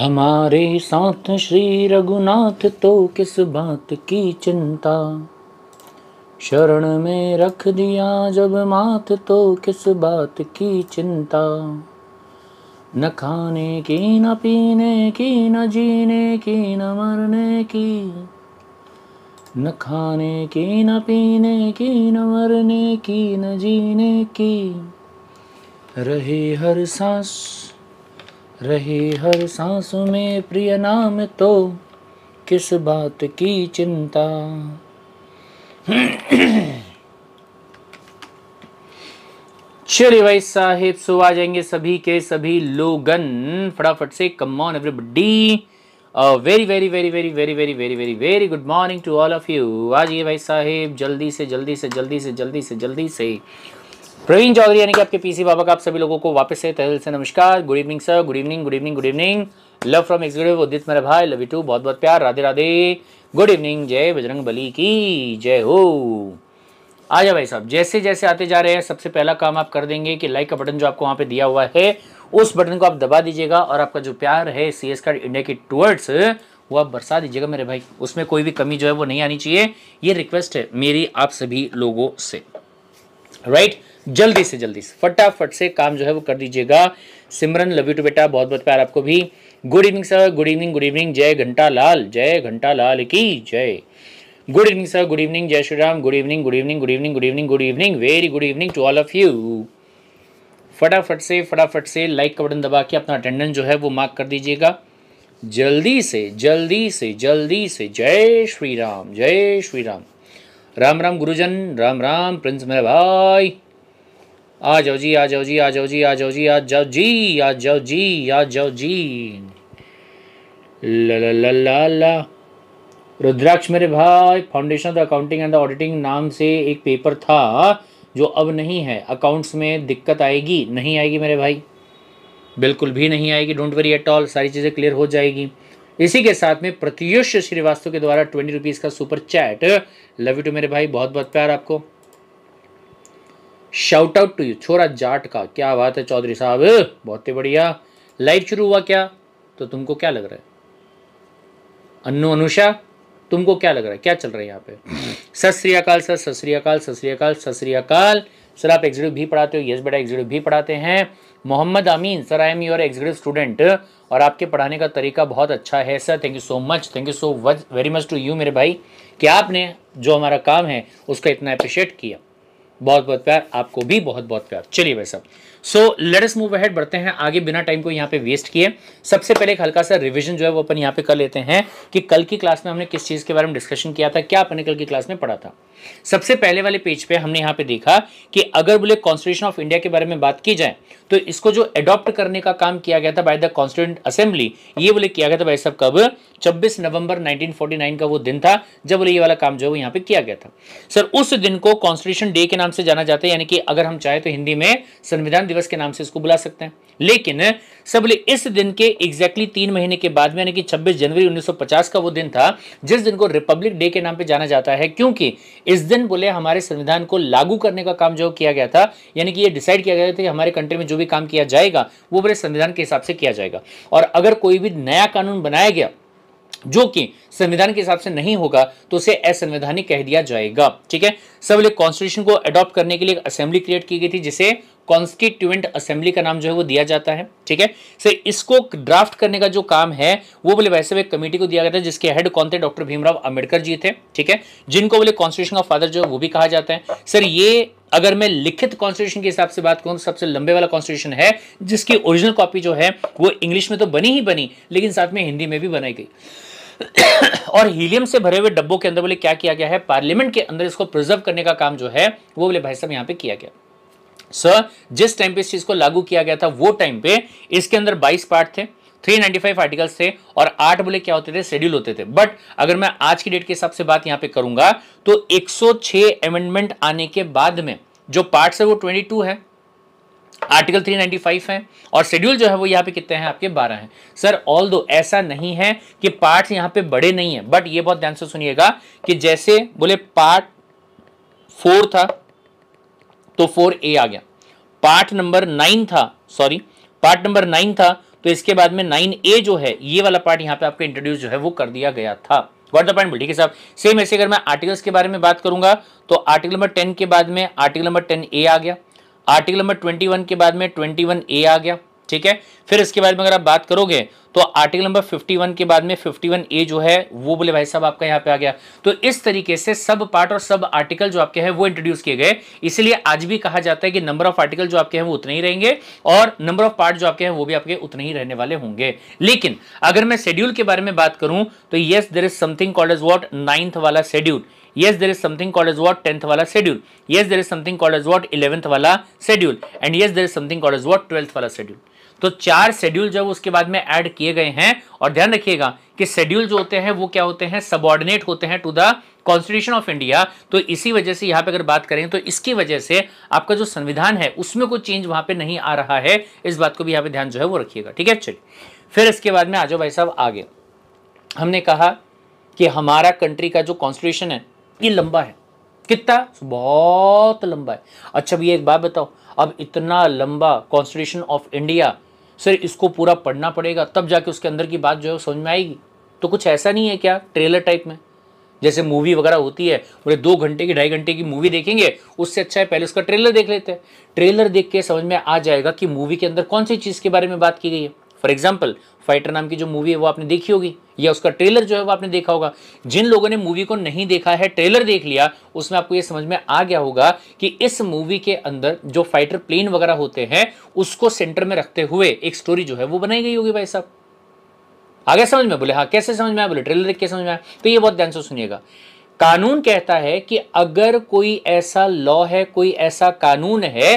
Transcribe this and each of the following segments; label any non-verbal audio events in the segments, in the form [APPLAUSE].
हमारे साथ श्री रघुनाथ तो किस बात की चिंता शरण में रख दिया जब मात तो किस बात की चिंता न खाने की न पीने की न जीने की न मरने की न खाने की न पीने की न मरने की न जीने की रही हर सांस रहे हर सांस में प्रिय नाम तो किस बात की चिंता चलिए भाई साहिब सो आ जाएंगे सभी के सभी लोगन फटाफट से come on everybody very very very very very very very very very good morning to all of you आज ये भाई साहिब जल्दी से जल्दी से जल्दी से जल्दी से जल्दी से प्रवीण चौधरी यानी कि आपके पीसी बाबा का आप सभी लोगों को वापस से तहल से नमस्कार good evening sir good evening good evening good evening love from executive Udit मेरा भाई लव यू टू बहुत बहुत प्यार राधे राधे गुड इवनिंग जय बजरंग बली की जय हो आ जाओ भाई साहब जैसे जैसे आते जा रहे हैं सबसे पहला काम आप कर देंगे कि लाइक का बटन जो आपको वहाँ पे दिया हुआ है उस बटन को आप दबा दीजिएगा और आपका जो प्यार है सी एस इंडिया के टूवर्ड्स वो आप बरसा दीजिएगा मेरे भाई उसमें कोई भी कमी जो है वो नहीं आनी चाहिए ये रिक्वेस्ट है मेरी आप सभी लोगों से राइट right? जल्दी से जल्दी से फटाफट से काम जो है वो कर दीजिएगा सिमरन लव यू टू बेटा बहुत बहुत प्यार आपको भी good evening sir good evening good evening जय घंटा लाल जय घंटा लाल की जय good evening sir good evening जय Shri Ram good evening good evening good evening good evening good evening very good evening to all of you फटाफट से फटाफट से लाइक का बटन दबा के अपना अटेंडेंस जो है वो मार्क कर दीजिएगा जल्दी से जल्दी से जल्दी से जय श्री राम जय श्री राम राम राम गुरुजन राम राम प्रिंस मेरा भाई आ जाओ जी आ जाओ जी आ जाओ जी आ जाओ जी आ जाओ जी आ जाओ जी आ जाओ जी ला रुद्राक्ष मेरे भाई foundation of accounting and auditing नाम से एक पेपर था जो अब नहीं है अकाउंट्स में दिक्कत आएगी नहीं आएगी मेरे भाई बिल्कुल भी नहीं आएगी डोंट वरी एट ऑल सारी चीज़ें क्लियर हो जाएगी इसी के साथ में प्रत्युष श्रीवास्तव के द्वारा ट्वेंटी रुपीज़ का super chat love you too मेरे भाई बहुत बहुत प्यार आपको शाउट आउट टू यू छोरा जाट का क्या बात है चौधरी साहब बहुत ही बढ़िया लाइव शुरू हुआ क्या तो तुमको क्या लग रहा है अनु अनुषा तुमको क्या लग रहा है क्या चल रहा है यहाँ पे सत अकाल सर सत अकाल सत अकाल सत अकाल सर आप एग्जीक्यूटिव भी पढ़ाते हो यस बेटा एग्जीक्यूटिव भी पढ़ाते हैं Mohammed Amin sir I am your executive student और आपके पढ़ाने का तरीका बहुत अच्छा है sir thank you so much thank you so very much to you मेरे भाई कि आपने जो हमारा काम है उसका इतना अप्रिशिएट किया बहुत बहुत प्यार आपको भी बहुत बहुत प्यार चलिए भाई साहब so let us move ahead बढ़ते हैं आगे बिना टाइम को यहाँ पे वेस्ट किए सबसे पहले एक हल्का सा रिविजन जो है वो अपन यहाँ पे कर लेते हैं कि कल की क्लास में हमने किस चीज़ के बारे में डिस्कशन किया था क्या अपने कल की क्लास में पढ़ा था सबसे पहले वाले पेज पे हमने यहाँ पे देखा कि अगर बोले कॉन्स्टिट्यूशन ऑफ इंडिया के बारे में बात की जाए तो इसको जो एडॉप्ट करने का काम किया गया था बाय द कॉन्स्टिट्यूंट असेंबली ये बोले किया गया था भाई साहब कब 26 नवंबर 1949 का वो दिन था जब बोले ये वाला काम जो है वो यहाँ पे किया गया था सर उस दिन को कॉन्स्टिट्यूशन डे के नाम से जाना जाता है यानी कि अगर हम चाहे तो हिंदी में संविधान दिवस के नाम से इसको बुला सकते हैं लेकिन सब ले इस दिन के एग्जैक्टली तीन महीने के बाद में यानी कि 26 जनवरी 1950 का वो दिन था जिस दिन को रिपब्लिक डे के नाम पे जाना जाता है क्योंकि इस दिन बोले हमारे संविधान को लागू करने का काम जो किया गया था यानी कि ये डिसाइड किया गया था कि हमारे कंट्री में जो भी काम किया जाएगा वो बोले संविधान के हिसाब से किया जाएगा और अगर कोई भी नया कानून बनाया गया जो कि संविधान के हिसाब से नहीं होगा तो उसे असंवैधानिक कह दिया जाएगा ठीक है सब लोग कॉन्स्टिट्यूशन को अडॉप्ट करने के लिए असेंबली क्रिएट की गई थी जिसे कॉन्स्टिट्यूएंट असेंबली का नाम जो है वो दिया जाता है ठीक है सर इसको ड्राफ्ट करने का जो काम है वो बोले वैसे वे कमेटी को दिया गया था जिसके हेड कौन थे डॉक्टर भीमराव अम्बेडकर जी थे ठीक है जिनको बोले कॉन्स्टिट्यूशन का फादर जो है वो भी कहा जाता है सर ये अगर मैं लिखित कॉन्स्टिट्यूशन के हिसाब से बात करूं तो सबसे लंबे वाला कॉन्स्टिट्यूशन है जिसकी ओरिजिनल कॉपी जो है वो इंग्लिश में तो बनी ही बनी लेकिन साथ में हिंदी में भी बनाई गई [COUGHS] और हीलियम से भरे हुए डब्बों के अंदर बोले क्या किया गया है पार्लियामेंट के अंदर इसको प्रिजर्व करने का काम जो है वो बोले भाई साहब यहाँ पे किया गया सर जिस टाइम पे इस चीज़ को लागू किया गया था वो टाइम पे इसके अंदर 22 पार्ट थे 395 आर्टिकल्स थे और आठ बोले क्या होते थे शेड्यूल होते थे बट अगर मैं आज की डेट के हिसाब से बात यहां पे करूंगा तो 106 अमेंडमेंट आने के बाद में जो पार्ट है वो 22 है आर्टिकल 395 है और शेड्यूल जो है वो यहाँ पे कितने हैं आपके 12 हैं सर ऑल दो ऐसा नहीं है कि पार्ट यहाँ पे बड़े नहीं है बट ये बहुत ध्यान से सुनिएगा कि जैसे बोले पार्ट फोर था तो फोर ए आ गया पार्ट नंबर नाइन था सॉरी पार्ट नंबर नाइन था तो इसके बाद में नाइन ए जो है ये वाला पार्ट यहाँ पे आपका इंट्रोड्यूस जो है वो कर दिया गया था वॉट द पॉइंट ठीक है साहब सेम ऐसे अगर मैं आर्टिकल्स के बारे में बात करूंगा तो आर्टिकल नंबर टेन के बाद में आर्टिकल नंबर टेन ए आ गया आर्टिकल नंबर ट्वेंटी वन के बाद में ट्वेंटी वन ए आ गया ठीक है फिर इसके बाद में अगर आप बात करोगे तो आर्टिकल नंबर 51 के बाद में 51 ए जो है वो बोले भाई साहब आपका यहाँ पे आ गया तो इस तरीके से सब पार्ट और सब आर्टिकल जो आपके हैं वो इंट्रोड्यूस किए गए इसलिए आज भी कहा जाता है कि नंबर ऑफ आर्टिकल जो आपके हैं वो उतने ही रहेंगे और नंबर ऑफ पार्ट जो आपके हैं वो भी आपके उतने ही रहने वाले होंगे लेकिन अगर मैं शेड्यूल के बारे में बात करूं तो yes there is something call is what ninth वाला schedule yes there is something called as what 10th वाला schedule yes there is something called as what 11th वाला schedule and yes there is something called as what 12th वाला schedule तो चार schedule जब उसके बाद में ऐड किए गए हैं और ध्यान रखिएगा कि शेड्यूल जो होते हैं वो क्या होते हैं सबॉर्डिनेट होते हैं to the constitution of India तो इसी वजह से यहाँ पे अगर बात करें तो इसकी वजह से आपका जो संविधान है उसमें कोई चेंज वहां पे नहीं आ रहा है इस बात को भी यहाँ पे ध्यान जो है वो रखिएगा ठीक है चलिए फिर इसके बाद में आ भाई साहब आगे हमने कहा कि हमारा कंट्री का जो कॉन्स्टिट्यूशन है ये लंबा है कितना बहुत लंबा है अच्छा भैया एक बात बताओ अब इतना लंबा कॉन्स्टिट्यूशन ऑफ इंडिया सर इसको पूरा पढ़ना पड़ेगा तब जाके उसके अंदर की बात जो है समझ में आएगी तो कुछ ऐसा नहीं है क्या ट्रेलर टाइप में जैसे मूवी वगैरह होती है पूरे दो घंटे की ढाई घंटे की मूवी देखेंगे उससे अच्छा है पहले उसका ट्रेलर देख लेते हैं ट्रेलर देख के समझ में आ जाएगा कि मूवी के अंदर कौन सी चीज़ के बारे में बात की गई है फॉर एग्जाम्पल फाइटर नाम की जो मूवी है वो आपने देखी होगी या उसका ट्रेलर जो है वो आपने देखा होगा जिन लोगों ने मूवी को नहीं देखा है ट्रेलर देख लिया उसमें आपको ये समझ में आ गया होगा कि इस मूवी के अंदर जो फाइटर प्लेन वगैरह होते हैं उसको सेंटर में रखते हुए एक स्टोरी जो है वो बनाई गई होगी भाई साहब आगे समझ में बोले हाँ कैसे समझ में आया बोले ट्रेलर देख के समझ में आया तो ये बहुत ध्यान से सुनिएगा कानून कहता है कि अगर कोई ऐसा लॉ है कोई ऐसा कानून है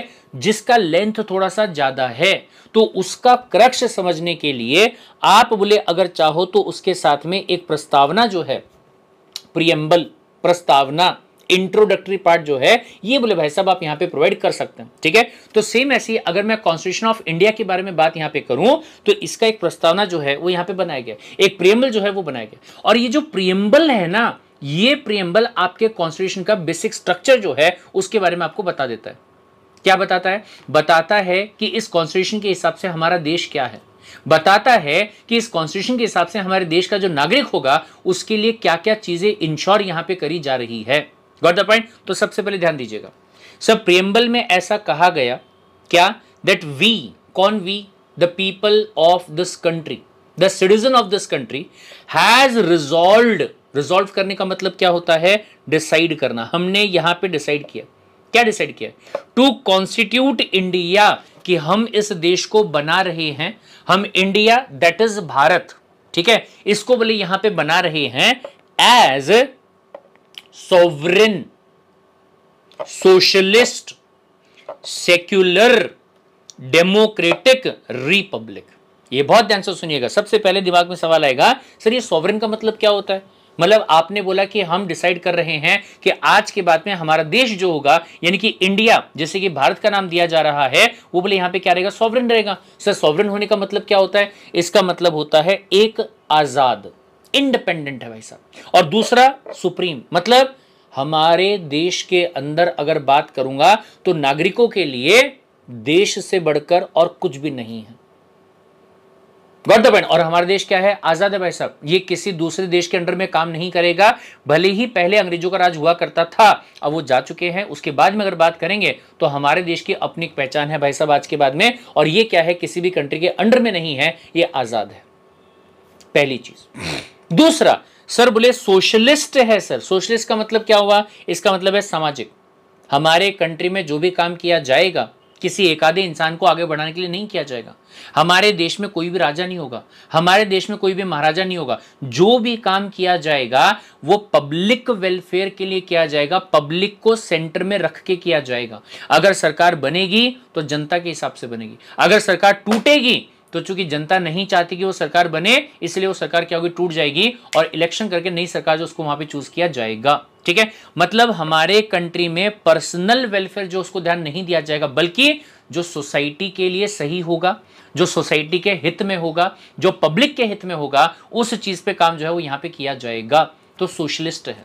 जिसका लेंथ थोड़ा सा ज्यादा है तो उसका क्रक्ष समझने के लिए आप बोले अगर चाहो तो उसके साथ में एक प्रस्तावना जो है प्रियम्बल प्रस्तावना इंट्रोडक्टरी पार्ट जो है ये बोले भाई साहब आप यहाँ पे प्रोवाइड कर सकते हैं ठीक है तो सेम ऐसी अगर मैं कॉन्स्टिट्यूशन ऑफ इंडिया के बारे में बात यहां पे करूं तो इसका एक प्रस्तावना जो है वो यहां पे बनाया गया एक प्रियम्बल जो है वो बनाया गया और ये जो प्रियम्बल है ना ये प्रियम्बल आपके कॉन्स्टिट्यूशन का बेसिक स्ट्रक्चर जो है उसके बारे में आपको बता देता है क्या बताता है बताता है कि इस कॉन्स्टिट्यूशन के हिसाब से हमारा देश क्या है बताता है कि इस कॉन्स्टिट्यूशन के हिसाब से हमारे देश का जो नागरिक होगा उसके लिए क्या क्या चीजें इंश्योर यहां पे करी जा रही है गॉट द पॉइंट तो सबसे पहले ध्यान दीजिएगा सर प्रियम्बल में ऐसा कहा गया क्या दैट वी कौन we the people of this country the citizen of this country has resolve resolve करने का मतलब क्या होता है डिसाइड करना हमने यहां पे डिसाइड किया क्या डिसाइड किया टू कॉन्स्टिट्यूट इंडिया कि हम इस देश को बना रहे हैं हम इंडिया दैट इज भारत ठीक है इसको बोले यहां पे बना रहे हैं as sovereign socialist secular democratic republic ये बहुत ध्यान से सुनिएगा सबसे पहले दिमाग में सवाल आएगा सर ये सॉवरिन का मतलब क्या होता है मतलब आपने बोला कि हम डिसाइड कर रहे हैं कि आज के बाद में हमारा देश जो होगा यानी कि इंडिया जैसे कि भारत का नाम दिया जा रहा है वो बोले यहां पे क्या रहेगा सॉवरन रहेगा सर सॉवरन होने का मतलब क्या होता है इसका मतलब होता है एक आज़ाद इंडिपेंडेंट है भाई साहब और दूसरा सुप्रीम मतलब हमारे देश के अंदर अगर बात करूंगा तो नागरिकों के लिए देश से बढ़कर और कुछ भी नहीं है गॉट पॉइंट और हमारा देश क्या है आजाद है भाई साहब ये किसी दूसरे देश के अंडर में काम नहीं करेगा भले ही पहले अंग्रेजों का राज हुआ करता था अब वो जा चुके हैं उसके बाद में अगर बात करेंगे तो हमारे देश की अपनी पहचान है भाई साहब आज के बाद में और ये क्या है किसी भी कंट्री के अंडर में नहीं है ये आजाद है पहली चीज दूसरा सर बोले सोशलिस्ट है सर सोशलिस्ट का मतलब क्या हुआ इसका मतलब है सामाजिक हमारे कंट्री में जो भी काम किया जाएगा किसी एक आधे इंसान को आगे बढ़ाने के लिए नहीं किया जाएगा हमारे देश में कोई भी राजा नहीं होगा हमारे देश में कोई भी महाराजा नहीं होगा जो भी काम किया जाएगा वो पब्लिक वेलफेयर के लिए किया जाएगा पब्लिक को सेंटर में रख के किया जाएगा अगर सरकार बनेगी तो जनता के हिसाब से बनेगी अगर सरकार टूटेगी तो चूंकि जनता नहीं चाहती कि वो सरकार बने इसलिए वो सरकार क्या होगी टूट जाएगी और इलेक्शन करके नई सरकार जो उसको वहां पे चूज किया जाएगा ठीक है मतलब हमारे कंट्री में पर्सनल वेलफेयर जो उसको ध्यान नहीं दिया जाएगा बल्कि जो सोसाइटी के लिए सही होगा जो सोसाइटी के हित में होगा जो पब्लिक के हित में होगा उस चीज पे काम जो है वो यहां पे किया जाएगा तो सोशलिस्ट है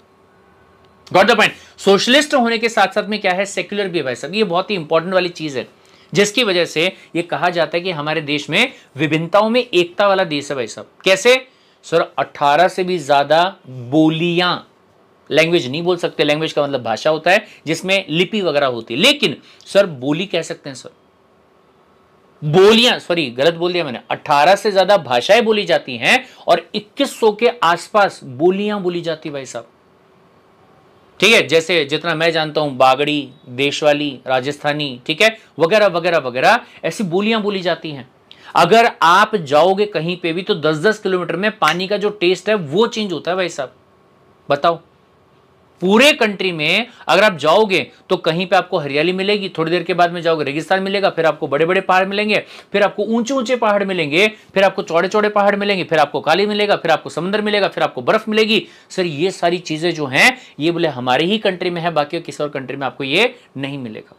गॉट द पॉइंट सोशलिस्ट होने के साथ साथ में क्या है सेक्युलर भी है भाई साहब ये बहुत ही इंपॉर्टेंट वाली चीज है जिसकी वजह से ये कहा जाता है कि हमारे देश में विभिन्नताओं में एकता वाला देश है भाई साहब कैसे सर अट्ठारह से भी ज्यादा बोलियां लैंग्वेज नहीं बोल सकते लैंग्वेज का मतलब भाषा होता है जिसमें लिपि वगैरह होती है लेकिन सर बोली कह सकते हैं सर बोलियां सॉरी गलत बोल दिया मैंने 18 से ज्यादा भाषाएं बोली जाती हैं और 2100 के आसपास बोलियां बोली जाती भाई साहब ठीक है जैसे जितना मैं जानता हूं बागड़ी देशवाली राजस्थानी ठीक है वगैरह वगैरह वगैरह ऐसी बोलियां बोली जाती हैं अगर आप जाओगे कहीं पे भी तो 10-10 किलोमीटर में पानी का जो टेस्ट है वो चेंज होता है भाई साहब बताओ पूरे कंट्री में अगर आप जाओगे तो कहीं पे आपको हरियाली मिलेगी थोड़ी देर के बाद में जाओगे रेगिस्तान मिलेगा फिर आपको बड़े बड़े पहाड़ मिलेंगे फिर आपको ऊंचे ऊंचे पहाड़ मिलेंगे फिर आपको चौड़े चौड़े पहाड़ मिलेंगे फिर आपको काली मिलेगा फिर आपको समुद्र मिलेगा फिर आपको बर्फ मिलेगी सर ये सारी चीजें जो है ये बोले हमारे ही कंट्री में है बाकी किसी और कंट्री में आपको ये नहीं मिलेगा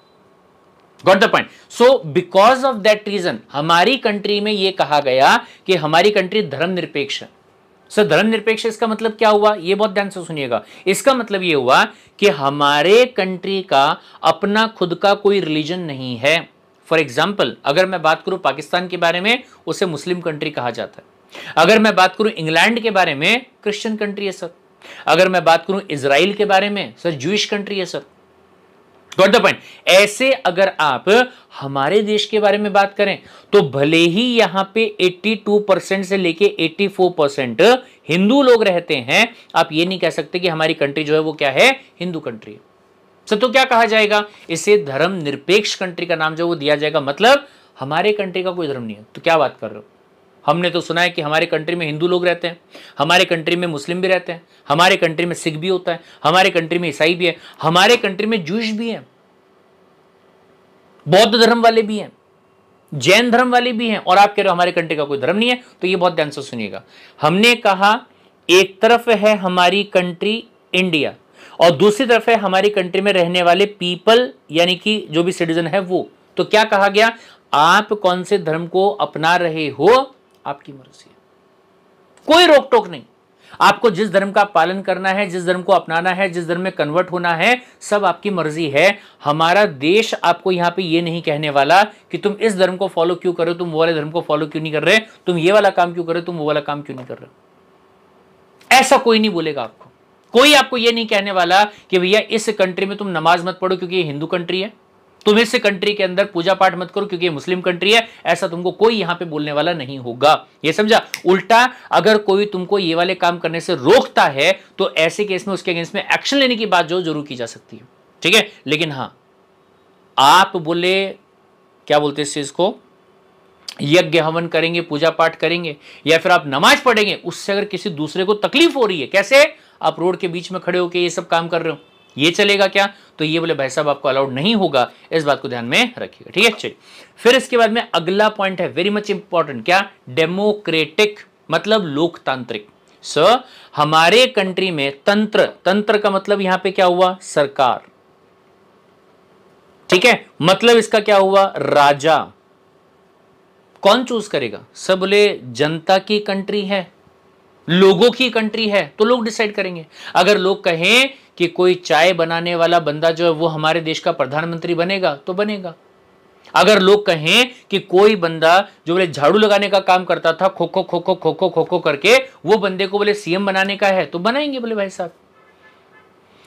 got the point so because of that reason हमारी कंट्री में यह कहा गया कि हमारी कंट्री धर्मनिरपेक्ष है सो निरपेक्ष इसका मतलब क्या हुआ ये बहुत ध्यान से सुनिएगा इसका मतलब ये हुआ कि हमारे कंट्री का अपना खुद का कोई रिलीजन नहीं है फॉर एग्जाम्पल अगर मैं बात करूं पाकिस्तान के बारे में उसे मुस्लिम कंट्री कहा जाता है अगर मैं बात करूँ इंग्लैंड के बारे में क्रिश्चियन कंट्री है सर अगर मैं बात करूँ इसराइल के बारे में सर जूश कंट्री है सर गॉट द पॉइंट ऐसे अगर आप हमारे देश के बारे में बात करें तो भले ही यहां पे 82 परसेंट से लेके 84 परसेंट हिंदू लोग रहते हैं आप ये नहीं कह सकते कि हमारी कंट्री जो है वो क्या है हिंदू कंट्री सब तो क्या कहा जाएगा इसे धर्म निरपेक्ष कंट्री का नाम जो वो दिया जाएगा मतलब हमारे कंट्री का कोई धर्म नहीं है तो क्या बात कर रहे हो हमने तो सुना है कि हमारे कंट्री में हिंदू लोग रहते हैं हमारे कंट्री में मुस्लिम भी रहते हैं हमारे कंट्री में सिख भी होता है हमारे कंट्री में ईसाई भी है हमारे कंट्री में जूश भी हैं बौद्ध धर्म वाले भी हैं जैन धर्म वाले भी हैं और आप कह रहे हो हमारे कंट्री का कोई धर्म नहीं है तो ये बहुत ध्यान से सुनिएगा हमने कहा एक तरफ है हमारी कंट्री इंडिया और दूसरी तरफ है हमारी कंट्री में रहने वाले पीपल यानी कि जो भी सिटीजन है वो तो क्या कहा गया आप कौन से धर्म को अपना रहे हो आपकी मर्जी है कोई रोक टोक नहीं आपको जिस धर्म का पालन करना है जिस धर्म को अपनाना है जिस धर्म में कन्वर्ट होना है सब आपकी मर्जी है हमारा देश आपको यहां पे ये नहीं कहने वाला कि तुम इस धर्म को फॉलो क्यों करो तुम वो वाले धर्म को फॉलो क्यों नहीं कर रहे तुम ये वाला काम क्यों कर रहे तुम वो वाला काम क्यों नहीं कर रहे ऐसा कोई नहीं बोलेगा आपको कोई आपको यह नहीं कहने वाला कि भैया इस कंट्री में तुम नमाज मत पढ़ो क्योंकि यह हिंदू कंट्री है तुम इस कंट्री के अंदर पूजा पाठ मत करो क्योंकि ये मुस्लिम कंट्री है ऐसा तुमको कोई यहां पे बोलने वाला नहीं होगा ये समझा उल्टा अगर कोई तुमको ये वाले काम करने से रोकता है तो ऐसे केस में उसके अगेंस्ट में एक्शन लेने की बात जो जरूर की जा सकती है ठीक है लेकिन हां आप बोले क्या बोलते इस चीज को यज्ञ हवन करेंगे पूजा पाठ करेंगे या फिर आप नमाज पढ़ेंगे उससे अगर किसी दूसरे को तकलीफ हो रही है कैसे आप रोड के बीच में खड़े होकर ये सब काम कर रहे हो ये चलेगा क्या तो ये बोले भाई साहब आपको अलाउड नहीं होगा इस बात को ध्यान में रखिएगा ठीक है चलिए फिर इसके बाद में अगला पॉइंट है वेरी मच इंपॉर्टेंट क्या डेमोक्रेटिक मतलब लोकतांत्रिक सर so, हमारे कंट्री में तंत्र तंत्र का मतलब यहां पे क्या हुआ सरकार ठीक है मतलब इसका क्या हुआ राजा कौन चूज करेगा सब बोले जनता की कंट्री है लोगों की कंट्री है तो लोग डिसाइड करेंगे अगर लोग कहें कि कोई चाय बनाने वाला बंदा जो है वो हमारे देश का प्रधानमंत्री बनेगा तो बनेगा अगर लोग कहें कि कोई बंदा जो बोले झाड़ू लगाने का काम करता था खोखो खोखो खोखो खोखो करके वो बंदे को बोले सीएम बनाने का है तो बनाएंगे बोले भाई साहब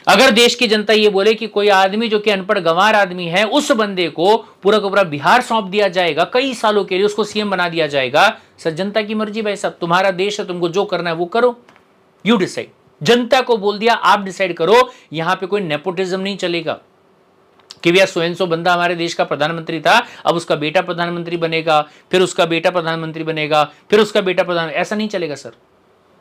अगर देश की जनता ये बोले कि कोई आदमी जो कि अनपढ़ गंवार आदमी है उस बंदे को पूरा का पूरा बिहार सौंप दिया जाएगा कई सालों के लिए उसको सीएम बना दिया जाएगा सर जनता की मर्जी भाई साहब तुम्हारा देश है तुमको जो करना है वो करो यू डिसाइड जनता को बोल दिया आप डिसाइड करो यहां पे कोई नेपोटिज्म नहीं चलेगा कि भैया स्वयं सो बंदा हमारे देश का प्रधानमंत्री था अब उसका बेटा प्रधानमंत्री बनेगा फिर उसका बेटा प्रधानमंत्री बनेगा फिर उसका बेटा प्रधान ऐसा नहीं चलेगा सर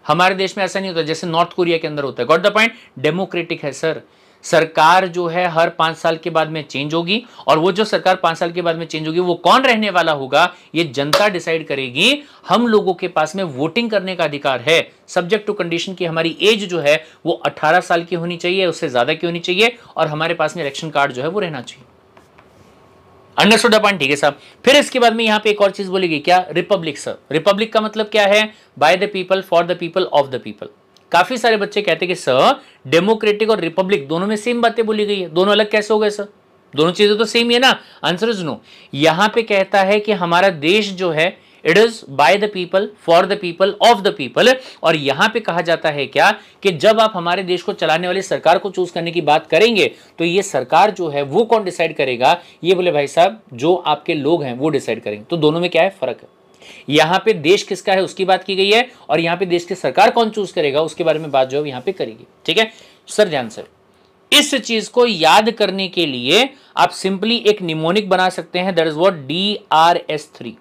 हमारे देश में ऐसा नहीं होता जैसे नॉर्थ कोरिया के अंदर होता है गॉट द पॉइंट डेमोक्रेटिक है सर सरकार जो है हर पांच साल के बाद में चेंज होगी और वो जो सरकार पांच साल के बाद में चेंज होगी वो कौन रहने वाला होगा ये जनता डिसाइड करेगी हम लोगों के पास में वोटिंग करने का अधिकार है सब्जेक्ट टू कंडीशन की हमारी एज जो है वो अठारह साल की होनी चाहिए उससे ज्यादा की होनी चाहिए और हमारे पास में इलेक्शन कार्ड जो है वो रहना चाहिए अंडरस्टूड पॉइंट ठीक है साहब फिर इसके बाद में यहां पे एक और चीज बोलेगी क्या रिपब्लिक सर रिपब्लिक का मतलब क्या है by the people for the people of the people काफी सारे बच्चे कहते कि सर डेमोक्रेटिक और रिपब्लिक दोनों में सेम बातें बोली गई है दोनों अलग कैसे हो गए सर दोनों चीजें तो सेम ही है ना आंसर इज नो यहां पे कहता है कि हमारा देश जो है it is by the people for the people of the people और यहां पे कहा जाता है क्या कि जब आप हमारे देश को चलाने वाली सरकार को चूज करने की बात करेंगे तो ये सरकार जो है वो कौन डिसाइड करेगा ये बोले भाई साहब जो आपके लोग हैं वो डिसाइड करेंगे तो दोनों में क्या है फर्क है यहां पे देश किसका है उसकी बात की गई है और यहां पे देश की सरकार कौन चूज करेगा उसके बारे में बात जो है यहां पे करेगी ठीक है सर ध्यान सर इस चीज को याद करने के लिए आप सिंपली एक निमोनिक बना सकते हैं there is what D R S three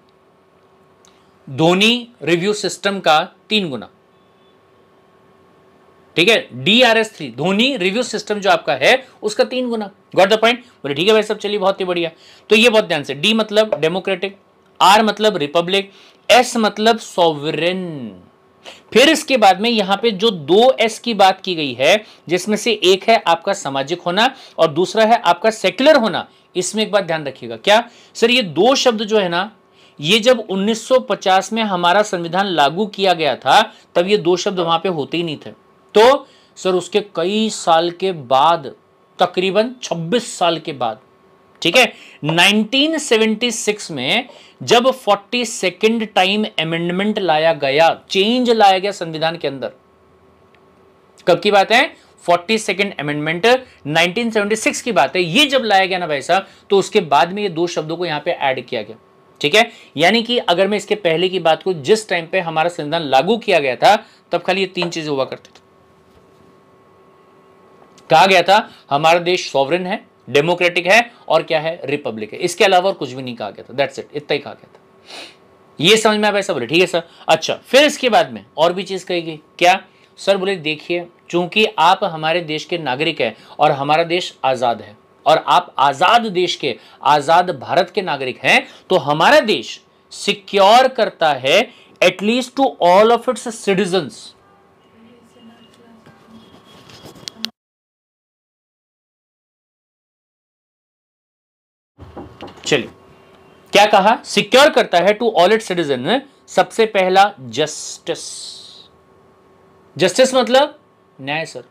Dhoni review system का तीन गुना ठीक है D R S three Dhoni review system जो आपका है उसका तीन गुना गॉट द पॉइंट बोले ठीक है भाई सब चलिए बहुत ही बढ़िया तो ये बहुत ध्यान से डी मतलब डेमोक्रेटिक आर मतलब रिपब्लिक एस मतलब सॉवरन फिर इसके बाद में यहां पे जो दो एस की बात की गई है जिसमें से एक है आपका सामाजिक होना और दूसरा है आपका सेक्युलर होना इसमें एक बात ध्यान रखिएगा क्या सर ये दो शब्द जो है ना ये जब 1950 में हमारा संविधान लागू किया गया था तब ये दो शब्द वहां पे होते ही नहीं थे तो सर उसके कई साल के बाद तकरीबन 26 साल के बाद ठीक है 1976 में जब फोर्टी सेकेंड टाइम अमेंडमेंट लाया गया चेंज लाया गया संविधान के अंदर कब की बात है फोर्टी सेकेंड अमेंडमेंट 1976 की बात है ये जब लाया गया ना भाई साहब तो उसके बाद में ये दो शब्दों को यहां पे ऐड किया गया ठीक है यानी कि अगर मैं इसके पहले की बात को जिस टाइम पे हमारा संविधान लागू किया गया था तब खाली ये तीन चीजें हुआ करती थी कहा गया था हमारा देश सॉवरन है डेमोक्रेटिक है और क्या है रिपब्लिक है इसके अलावा और कुछ भी नहीं कहा गया था दैट्स इट इतना ही कहा गया था ये समझ में आ भाई बोले ठीक है सर अच्छा फिर इसके बाद में और भी चीज़ कही गई क्या सर बोले देखिए चूंकि आप हमारे देश के नागरिक हैं और हमारा देश आज़ाद है और आप आज़ाद देश के आज़ाद भारत के नागरिक हैं तो हमारा देश सिक्योर करता है at least to all of its citizens चलिए क्या कहा सिक्योर करता है टू ऑल इट सिटीजन सबसे पहला जस्टिस जस्टिस मतलब न्याय सर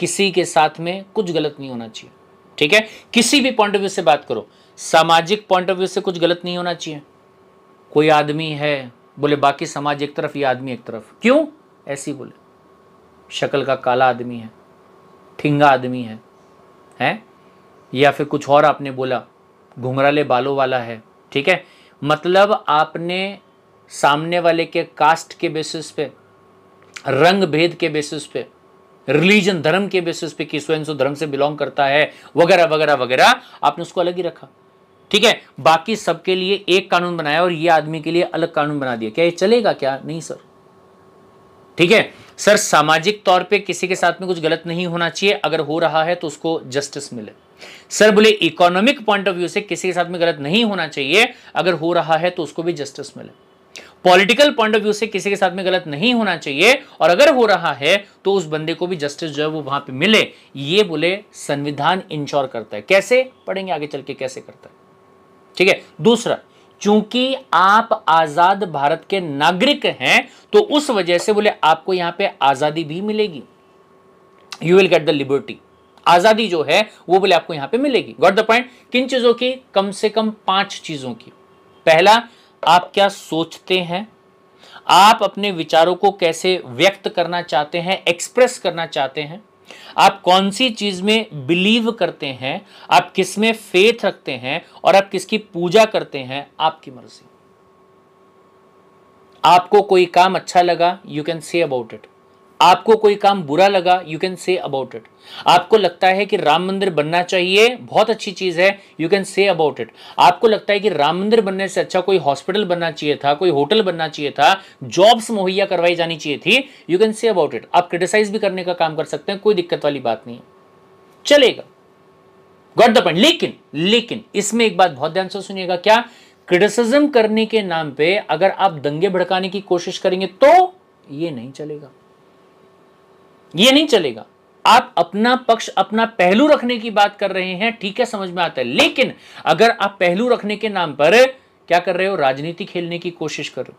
किसी के साथ में कुछ गलत नहीं होना चाहिए ठीक है किसी भी पॉइंट ऑफ व्यू से बात करो सामाजिक पॉइंट ऑफ व्यू से कुछ गलत नहीं होना चाहिए कोई आदमी है बोले बाकी समाज एक तरफ ये आदमी एक तरफ क्यों ऐसी बोले शक्ल का काला आदमी है ठिंगा आदमी है हैं या फिर कुछ और आपने बोला घुमराले बालों वाला है ठीक है मतलब आपने सामने वाले के कास्ट के बेसिस पे रंग भेद के बेसिस पे रिलीजन धर्म के बेसिस पे किस वो धर्म से बिलोंग करता है वगैरह वगैरह वगैरह आपने उसको अलग ही रखा ठीक है बाकी सबके लिए एक कानून बनाया और ये आदमी के लिए अलग कानून बना दिया क्या ये चलेगा क्या नहीं सर ठीक है सर सामाजिक तौर पे किसी के साथ में कुछ गलत नहीं होना चाहिए अगर हो रहा है तो उसको जस्टिस मिले सर बोले इकोनॉमिक पॉइंट ऑफ व्यू से किसी के साथ में गलत नहीं होना चाहिए अगर हो रहा है तो उसको भी जस्टिस मिले पॉलिटिकल पॉइंट ऑफ व्यू से किसी के साथ में गलत नहीं होना चाहिए और अगर हो रहा है तो उस बंदे को भी जस्टिस जो है वो वहां पे मिले ये बोले संविधान इंश्योर करता है कैसे पढ़ेंगे आगे चल के कैसे करता है ठीक है दूसरा चूंकि आप आजाद भारत के नागरिक हैं तो उस वजह से बोले आपको यहां पर आजादी भी मिलेगी you will get the liberty आज़ादी जो है वो बोले आपको यहां पे मिलेगी गॉट द पॉइंट किन चीज़ों की कम से कम पांच चीज़ों की पहला आप क्या सोचते हैं आप अपने विचारों को कैसे व्यक्त करना चाहते हैं एक्सप्रेस करना चाहते हैं आप कौन सी चीज़ में बिलीव करते हैं आप किस में फेथ रखते हैं और आप किसकी पूजा करते हैं आपकी मर्जी आपको कोई काम अच्छा लगा you can say about it आपको कोई काम बुरा लगा you can say about it आपको लगता है कि राम मंदिर बनना चाहिए बहुत अच्छी चीज है you can say about it आपको लगता है कि राम मंदिर बनने से अच्छा कोई हॉस्पिटल बनना चाहिए था कोई होटल बनना चाहिए था जॉब्स मुहैया करवाई जानी चाहिए थी you can say about it आप क्रिटिसाइज भी करने का काम कर सकते हैं कोई दिक्कत वाली बात नहीं है चलेगा गॉट द पॉइंट लेकिन लेकिन इसमें एक बात बहुत ध्यान से सुनिएगा क्या क्रिटिसिज्म करने के नाम पर अगर आप दंगे भड़काने की कोशिश करेंगे तो ये नहीं चलेगा ये नहीं चलेगा आप अपना पक्ष अपना पहलू रखने की बात कर रहे हैं ठीक है समझ में आता है लेकिन अगर आप पहलू रखने के नाम पर क्या कर रहे हो राजनीति खेलने की कोशिश कर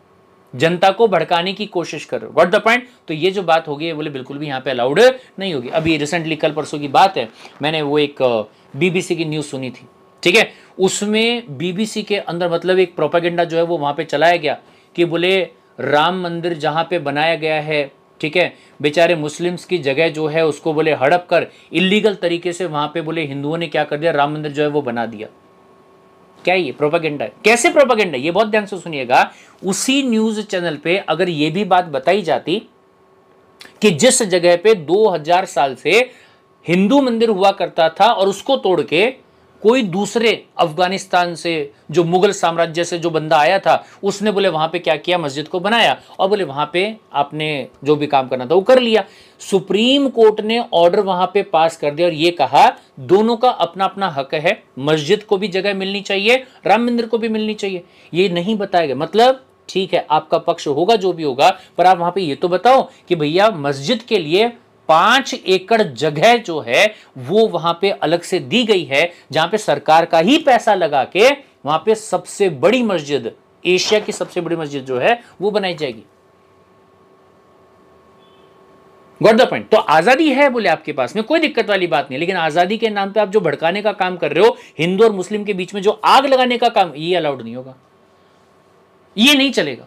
जनता को भड़काने की कोशिश कर रहे हो द पॉइंट तो ये जो बात होगी बोले बिल्कुल भी यहां पे अलाउड नहीं होगी अभी रिसेंटली कल परसों की बात है मैंने वो एक बीबीसी की न्यूज़ सुनी थी ठीक है उसमें बीबीसी के अंदर मतलब एक प्रोपागेंडा जो है वो वहां पे चलाया गया कि बोले राम मंदिर जहां पे बनाया गया है ठीक है बेचारे मुस्लिम्स की जगह जो है उसको बोले हड़प कर इलीगल तरीके से वहां पे बोले हिंदुओं ने क्या कर दिया राम मंदिर जो है वो बना दिया क्या ये प्रोपागेंडा है कैसे प्रोपागेंडा ये बहुत ध्यान से सुनिएगा उसी न्यूज चैनल पे अगर ये भी बात बताई जाती कि जिस जगह पे 2000 साल से हिंदू मंदिर हुआ करता था और उसको तोड़ के कोई दूसरे अफगानिस्तान से जो मुगल साम्राज्य से जो बंदा आया था उसने बोले वहां पे क्या किया मस्जिद को बनाया और बोले वहां पे आपने जो भी काम करना था वो कर लिया सुप्रीम कोर्ट ने ऑर्डर वहां पे पास कर दिया और ये कहा दोनों का अपना अपना हक है मस्जिद को भी जगह मिलनी चाहिए राम मंदिर को भी मिलनी चाहिए ये नहीं बताया गया मतलब ठीक है आपका पक्ष होगा जो भी होगा पर आप वहां पर यह तो बताओ कि भैया मस्जिद के लिए पांच एकड़ जगह जो है वो वहां पे अलग से दी गई है जहां पे सरकार का ही पैसा लगा के वहां पे सबसे बड़ी मस्जिद एशिया की सबसे बड़ी मस्जिद जो है वो बनाई जाएगी गॉट द पॉइंट तो आजादी है बोले आपके पास में कोई दिक्कत वाली बात नहीं लेकिन आजादी के नाम पे आप जो भड़काने का काम कर रहे हो हिंदू और मुस्लिम के बीच में जो आग लगाने का काम ये अलाउड नहीं होगा ये नहीं चलेगा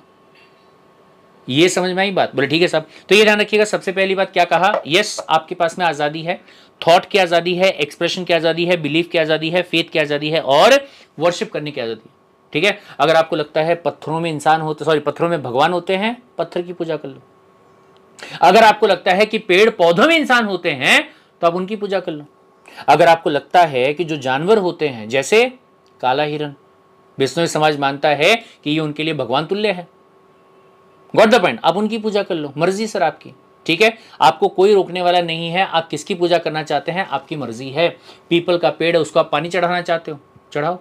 ये समझ में आई बात बोले ठीक है साहब तो ये ध्यान रखिएगा सबसे पहली बात क्या कहा यस आपके पास में आज़ादी है थॉट की आज़ादी है एक्सप्रेशन की आज़ादी है बिलीफ की आज़ादी है फेथ की आज़ादी है और वर्शिप करने की आज़ादी ठीक है अगर आपको लगता है पत्थरों में इंसान होते सॉरी पत्थरों में भगवान होते हैं पत्थर की पूजा कर लो अगर आपको लगता है कि पेड़ पौधों में इंसान होते हैं तो आप उनकी पूजा कर लो अगर आपको लगता है कि जो जानवर होते हैं जैसे काला हिरण विष्णु समाज मानता है कि ये उनके लिए भगवान तुल्य है गॉट द पॉइंट आप उनकी पूजा कर लो मर्जी सर आपकी ठीक है आपको कोई रोकने वाला नहीं है आप किसकी पूजा करना चाहते हैं आपकी मर्जी है पीपल का पेड़ है उसको आप पानी चढ़ाना चाहते हो चढ़ाओ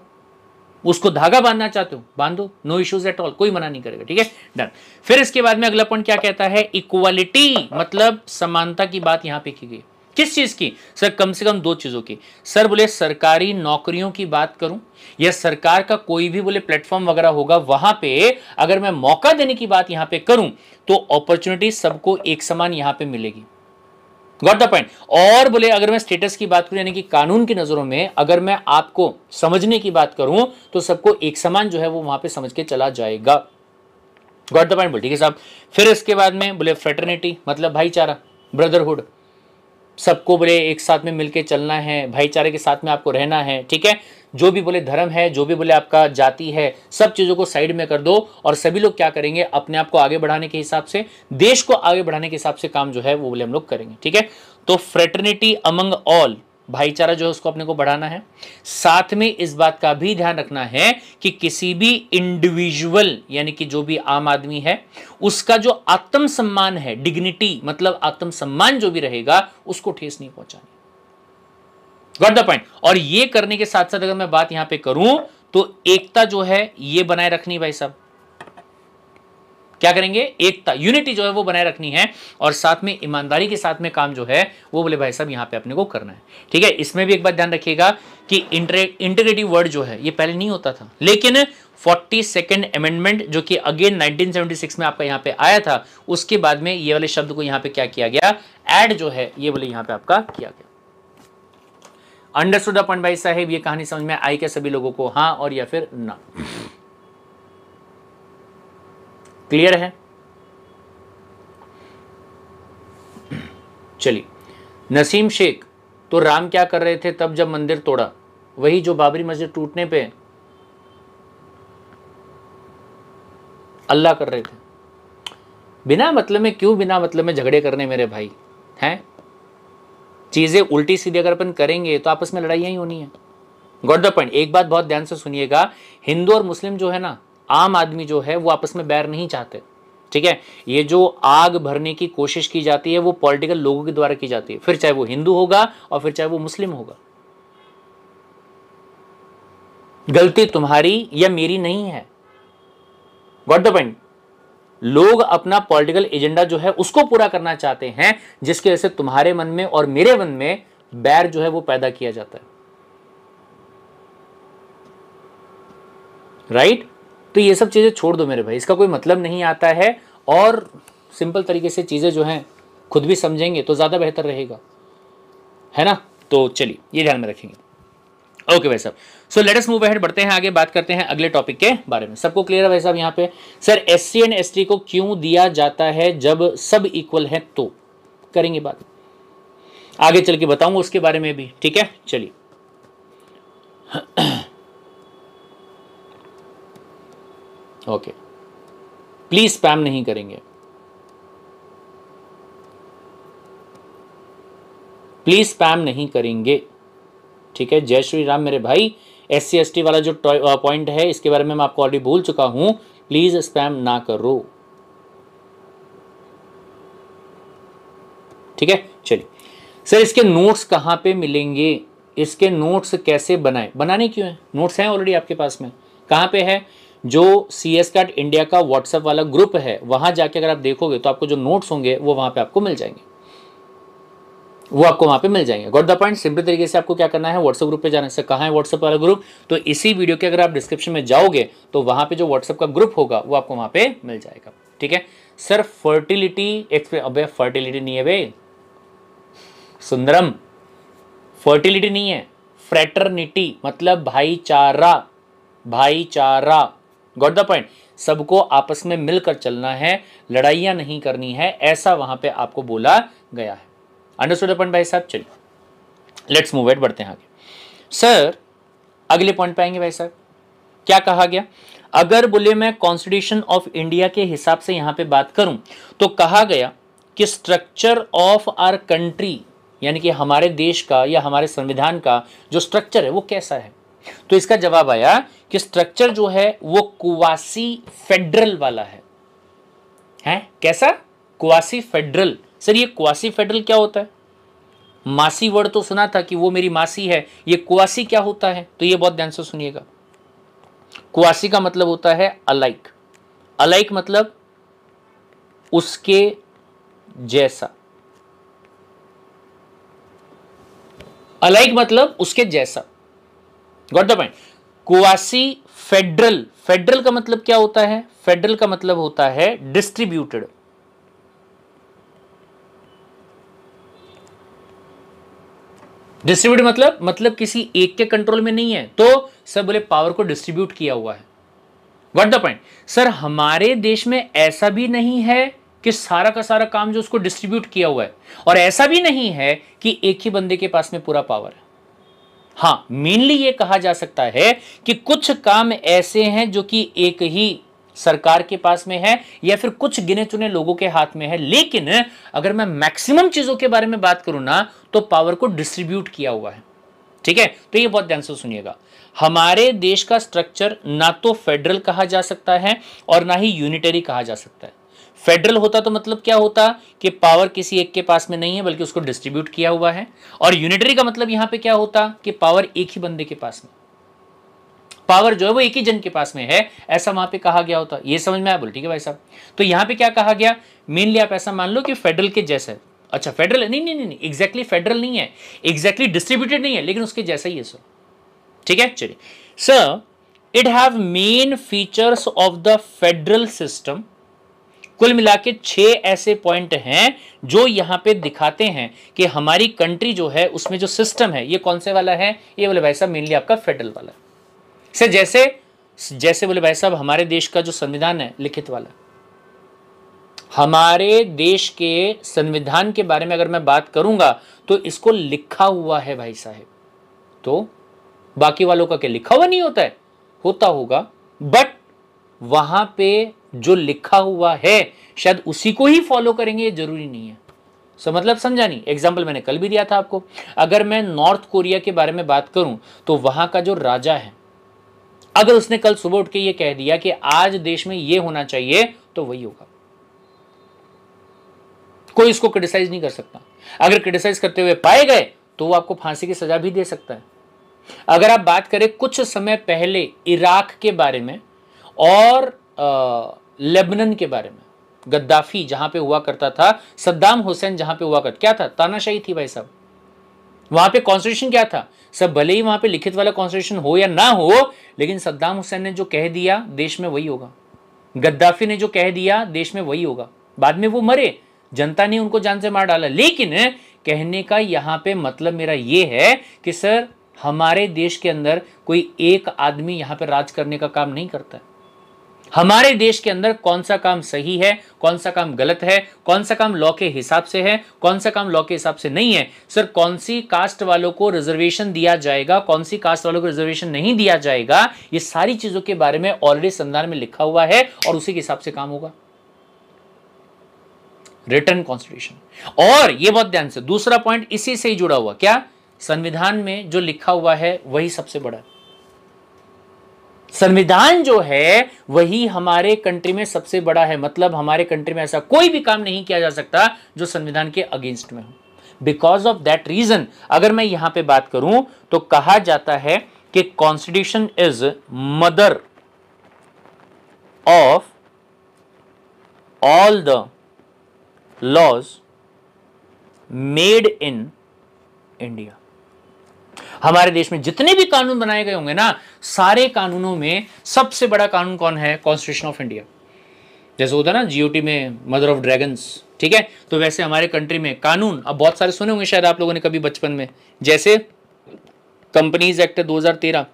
उसको धागा बांधना चाहते हो बांधो नो इश्यूज एट ऑल कोई मना नहीं करेगा ठीक है डन फिर इसके बाद में अगला पॉइंट क्या कहता है इक्वालिटी मतलब समानता की बात यहां पे की गई किस चीज़ की सर कम से कम दो चीज़ों की सर बोले सरकारी नौकरियों की बात करूं या सरकार का कोई भी बोले प्लेटफॉर्म वगैरह होगा वहां पे अगर मैं मौका देने की बात यहां पे करूं तो अपॉर्चुनिटी सबको एक समान यहां पे मिलेगी गॉट द पॉइंट और बोले अगर मैं स्टेटस की बात करूं यानी कि कानून की नज़रों में अगर मैं आपको समझने की बात करूं तो सबको एक समान जो है वो वहां पर समझ के चला जाएगा गॉट द पॉइंट बोल ठीक है साहब फिर इसके बाद में बोले फ्रेटर्निटी मतलब भाईचारा ब्रदरहुड सबको बोले एक साथ में मिलके चलना है भाईचारे के साथ में आपको रहना है ठीक है जो भी बोले धर्म है जो भी बोले आपका जाति है सब चीज़ों को साइड में कर दो और सभी लोग क्या करेंगे अपने आप को आगे बढ़ाने के हिसाब से देश को आगे बढ़ाने के हिसाब से काम जो है वो बोले हम लोग करेंगे ठीक है तो फ्रेटर्निटी अमंग ऑल भाईचारा जो है उसको अपने को बढ़ाना है साथ में इस बात का भी ध्यान रखना है कि किसी भी इंडिविजुअल यानी कि जो भी आम आदमी है उसका जो आत्म सम्मान है डिग्निटी मतलब आत्म सम्मान जो भी रहेगा उसको ठेस नहीं पहुंचानी गॉट द पॉइंट और ये करने के साथ साथ अगर मैं बात यहां पे करूं तो एकता जो है ये बनाए रखनी भाई साहब क्या करेंगे एकता यूनिटी जो है वो बनाए रखनी है और साथ में ईमानदारी के साथ में काम जो है वो बोले भाई साहब यहाँ पे अपने को करना है ठीक है इसमें भी एक बात ध्यान रखिएगा कि इंटीग्रेटिव वर्ड जो है ये पहले नहीं होता था लेकिन फोर्टी सेकेंड अमेंडमेंट जो कि अगेन 1976 में आपका यहाँ पे आया था उसके बाद में ये वाले शब्द को यहाँ पे क्या किया गया एड जो है ये बोले यहाँ पे आपका किया गया अंडरस्टूड अपन भाई साहेब ये कहानी समझ में आई क्या सभी लोगों को हाँ और या फिर ना क्लियर है चलिए नसीम शेख तो राम क्या कर रहे थे तब जब मंदिर तोड़ा वही जो बाबरी मस्जिद टूटने पे अल्लाह कर रहे थे बिना मतलब में क्यों बिना मतलब में झगड़े करने मेरे भाई हैं चीज़ें उल्टी सीधी अगर अपन करेंगे तो आपस में लड़ाइयाँ ही होनी है गॉट द पॉइंट एक बात बहुत ध्यान से सुनिएगा हिंदू और मुस्लिम जो है ना आम आदमी जो है वो आपस में बैर नहीं चाहते ठीक है ये जो आग भरने की कोशिश की जाती है वो पॉलिटिकल लोगों के द्वारा की जाती है फिर चाहे वो हिंदू होगा और फिर चाहे वो मुस्लिम होगा गलती तुम्हारी या मेरी नहीं है वॉट द पॉइंट लोग अपना पॉलिटिकल एजेंडा जो है उसको पूरा करना चाहते हैं जिसकी वजह से तुम्हारे मन में और मेरे मन में बैर जो है वो पैदा किया जाता है राइट right? तो ये सब चीज़ें छोड़ दो मेरे भाई इसका कोई मतलब नहीं आता है और सिंपल तरीके से चीज़ें जो हैं खुद भी समझेंगे तो ज़्यादा बेहतर रहेगा है ना तो चलिए ये ध्यान में रखेंगे ओके भाई साहब so let us move ahead बढ़ते हैं आगे बात करते हैं अगले टॉपिक के बारे में सबको क्लियर है भाई साहब यहाँ पे sir S C and S T को क्यों दिया जाता है जब सब इक्वल है तो करेंगे बात आगे चल के बताऊंगा उसके बारे में भी ठीक है चलिए ओके प्लीज़ स्पैम नहीं करेंगे प्लीज़ स्पैम नहीं करेंगे ठीक है जय श्री राम मेरे भाई एस सी वाला जो पॉइंट है इसके बारे में मैं आपको ऑलरेडी भूल चुका हूं प्लीज़ स्पैम ना करो ठीक है चलिए सर इसके नोट्स कहां पे मिलेंगे इसके नोट्स कैसे बनाए बनाने क्यों है नोट्स हैं ऑलरेडी आपके पास में कहां पे है जो सी एस कैट इंडिया का व्हाट्सएप वाला ग्रुप है वहां जाके अगर आप देखोगे तो आपको जो नोट्स होंगे वो वहां पे आपको मिल जाएंगे वो आपको वहां पे मिल जाएंगे गॉट द पॉइंट सिंपल तरीके से आपको क्या करना है व्हाट्सएप ग्रुप पे जाने से कहा है व्हाट्सएप वाला ग्रुप तो इसी वीडियो के अगर आप डिस्क्रिप्शन में जाओगे तो वहां पे जो व्हाट्सएप का ग्रुप होगा वो आपको वहां पे मिल जाएगा ठीक है सर फर्टिलिटी अब फर्टिलिटी नहीं है भाई सुंदरम फर्टिलिटी नहीं है फ्रेटर्निटी मतलब भाईचारा भाईचारा गॉट द पॉइंट सबको आपस में मिलकर चलना है लड़ाइयां नहीं करनी है ऐसा वहां पे आपको बोला गया है अंडरस्टूड पॉइंट भाई साहब चलिए लेट्स मूव एट बढ़ते हैं आगे सर अगले पॉइंट पे आएंगे भाई साहब क्या कहा गया अगर बोले मैं कॉन्स्टिट्यूशन ऑफ इंडिया के हिसाब से यहां पे बात करूं तो कहा गया कि स्ट्रक्चर ऑफ आर कंट्री यानी कि हमारे देश का या हमारे संविधान का जो स्ट्रक्चर है वो कैसा है तो इसका जवाब आया कि स्ट्रक्चर जो है वो कुवासी फेडरल वाला है हैं कैसा कुवासी फेडरल सर ये कुवासी फेडरल क्या होता है मासी वर्ड तो सुना था कि वो मेरी मासी है ये कुवासी क्या होता है तो ये बहुत ध्यान से सुनिएगा कुवासी का मतलब होता है अलाइक अलाइक मतलब उसके जैसा अलाइक मतलब उसके जैसा got the point quasi federal federal का मतलब क्या होता है फेडरल का मतलब होता है डिस्ट्रीब्यूटेड डिस्ट्रीब्यूट मतलब मतलब किसी एक के कंट्रोल में नहीं है तो सर बोले पावर को डिस्ट्रीब्यूट किया हुआ है वट द पॉइंट सर हमारे देश में ऐसा भी नहीं है कि सारा का सारा काम जो उसको डिस्ट्रीब्यूट किया हुआ है और ऐसा भी नहीं है कि एक ही बंदे के पास में पूरा पावर है हाँ मेनली ये कहा जा सकता है कि कुछ काम ऐसे हैं जो कि एक ही सरकार के पास में है या फिर कुछ गिने चुने लोगों के हाथ में है लेकिन अगर मैं मैक्सिमम चीजों के बारे में बात करूं ना तो पावर को डिस्ट्रीब्यूट किया हुआ है ठीक है तो ये बहुत ध्यान से सुनिएगा हमारे देश का स्ट्रक्चर ना तो फेडरल कहा जा सकता है और ना ही यूनिटरी कहा जा सकता है फेडरल होता तो मतलब क्या होता कि पावर किसी एक के पास में नहीं है बल्कि उसको डिस्ट्रीब्यूट किया हुआ है और यूनिटरी का मतलब यहाँ पे क्या होता कि पावर एक ही बंदे के पास में पावर जो है वो एक ही जन के पास में है ऐसा वहां पे कहा गया होता ये समझ में आया बोल ठीक है भाई साहब तो यहां पे क्या कहा गया मेनली आप ऐसा मान लो कि फेडरल के जैसे अच्छा फेडरल नहीं नहीं नहीं एग्जैक्टली फेडरल नहीं है एग्जैक्टली डिस्ट्रीब्यूटेड नहीं है लेकिन उसके जैसा ही है सर ठीक है चलिए sir it have main features of the federal system कुल मिला के छः ऐसे पॉइंट हैं जो यहाँ पे दिखाते हैं कि हमारी कंट्री जो है उसमें जो सिस्टम है ये कौन से वाला है ये बोले भाई साहब मेनली आपका फेडरल वाला से जैसे जैसे बोले भाई साहब हमारे देश का जो संविधान है लिखित वाला हमारे देश के संविधान के बारे में अगर मैं बात करूंगा तो इसको लिखा हुआ है भाई साहब तो बाकी वालों का क्या लिखा हुआ नहीं होता है होता होगा बट वहां पे जो लिखा हुआ है शायद उसी को ही फॉलो करेंगे ये जरूरी नहीं है सो so, मतलब समझा नहीं एग्जाम्पल मैंने कल भी दिया था आपको अगर मैं नॉर्थ कोरिया के बारे में बात करूं तो वहां का जो राजा है अगर उसने कल सुबह उठ के ये कह दिया कि आज देश में ये होना चाहिए तो वही होगा कोई इसको क्रिटिसाइज नहीं कर सकता अगर क्रिटिसाइज करते हुए पाए गए तो वो आपको फांसी की सजा भी दे सकता है अगर आप बात करें कुछ समय पहले इराक के बारे में और लेबनन के बारे में गद्दाफी जहां पे हुआ करता था सद्दाम हुसैन जहां पे हुआ करता क्या था तानाशाही थी भाई साहब वहां पे कॉन्स्टिट्यूशन क्या था सब भले ही वहां पे लिखित वाला कॉन्स्टिट्यूशन हो या ना हो लेकिन सद्दाम हुसैन ने जो कह दिया देश में वही होगा गद्दाफी ने जो कह दिया देश में वही होगा बाद में वो मरे जनता ने उनको जान से मार डाला लेकिन कहने का यहाँ पे मतलब मेरा ये है कि सर हमारे देश के अंदर कोई एक आदमी यहाँ पे राज करने का काम नहीं करता है हमारे देश के अंदर कौन सा काम सही है कौन सा काम गलत है कौन सा काम लॉ के हिसाब से है कौन सा काम लॉ के हिसाब से नहीं है सर कौन सी कास्ट वालों को रिजर्वेशन दिया जाएगा कौन सी कास्ट वालों को रिजर्वेशन नहीं दिया जाएगा ये सारी चीजों के बारे में ऑलरेडी संविधान में लिखा हुआ है और उसी के हिसाब से काम होगा रिटर्न कॉन्स्टिट्यूशन और यह बहुत ध्यान से दूसरा पॉइंट इसी से ही जुड़ा हुआ क्या संविधान में जो लिखा हुआ है वही सबसे बड़ा संविधान जो है वही हमारे कंट्री में सबसे बड़ा है मतलब हमारे कंट्री में ऐसा कोई भी काम नहीं किया जा सकता जो संविधान के अगेंस्ट में हो बिकॉज ऑफ दैट रीजन अगर मैं यहां पे बात करूं तो कहा जाता है कि constitution is mother of all the laws made in India हमारे देश में जितने भी कानून बनाए गए होंगे ना सारे कानूनों में सबसे बड़ा कानून कौन है कॉन्स्टिट्यूशन ऑफ इंडिया जैसे होता है ना जीओटी में मदर ऑफ ड्रैगन्स ठीक है तो वैसे हमारे कंट्री में कानून अब बहुत सारे सुने होंगे शायद आप लोगों ने कभी बचपन में जैसे कंपनीज एक्ट 2013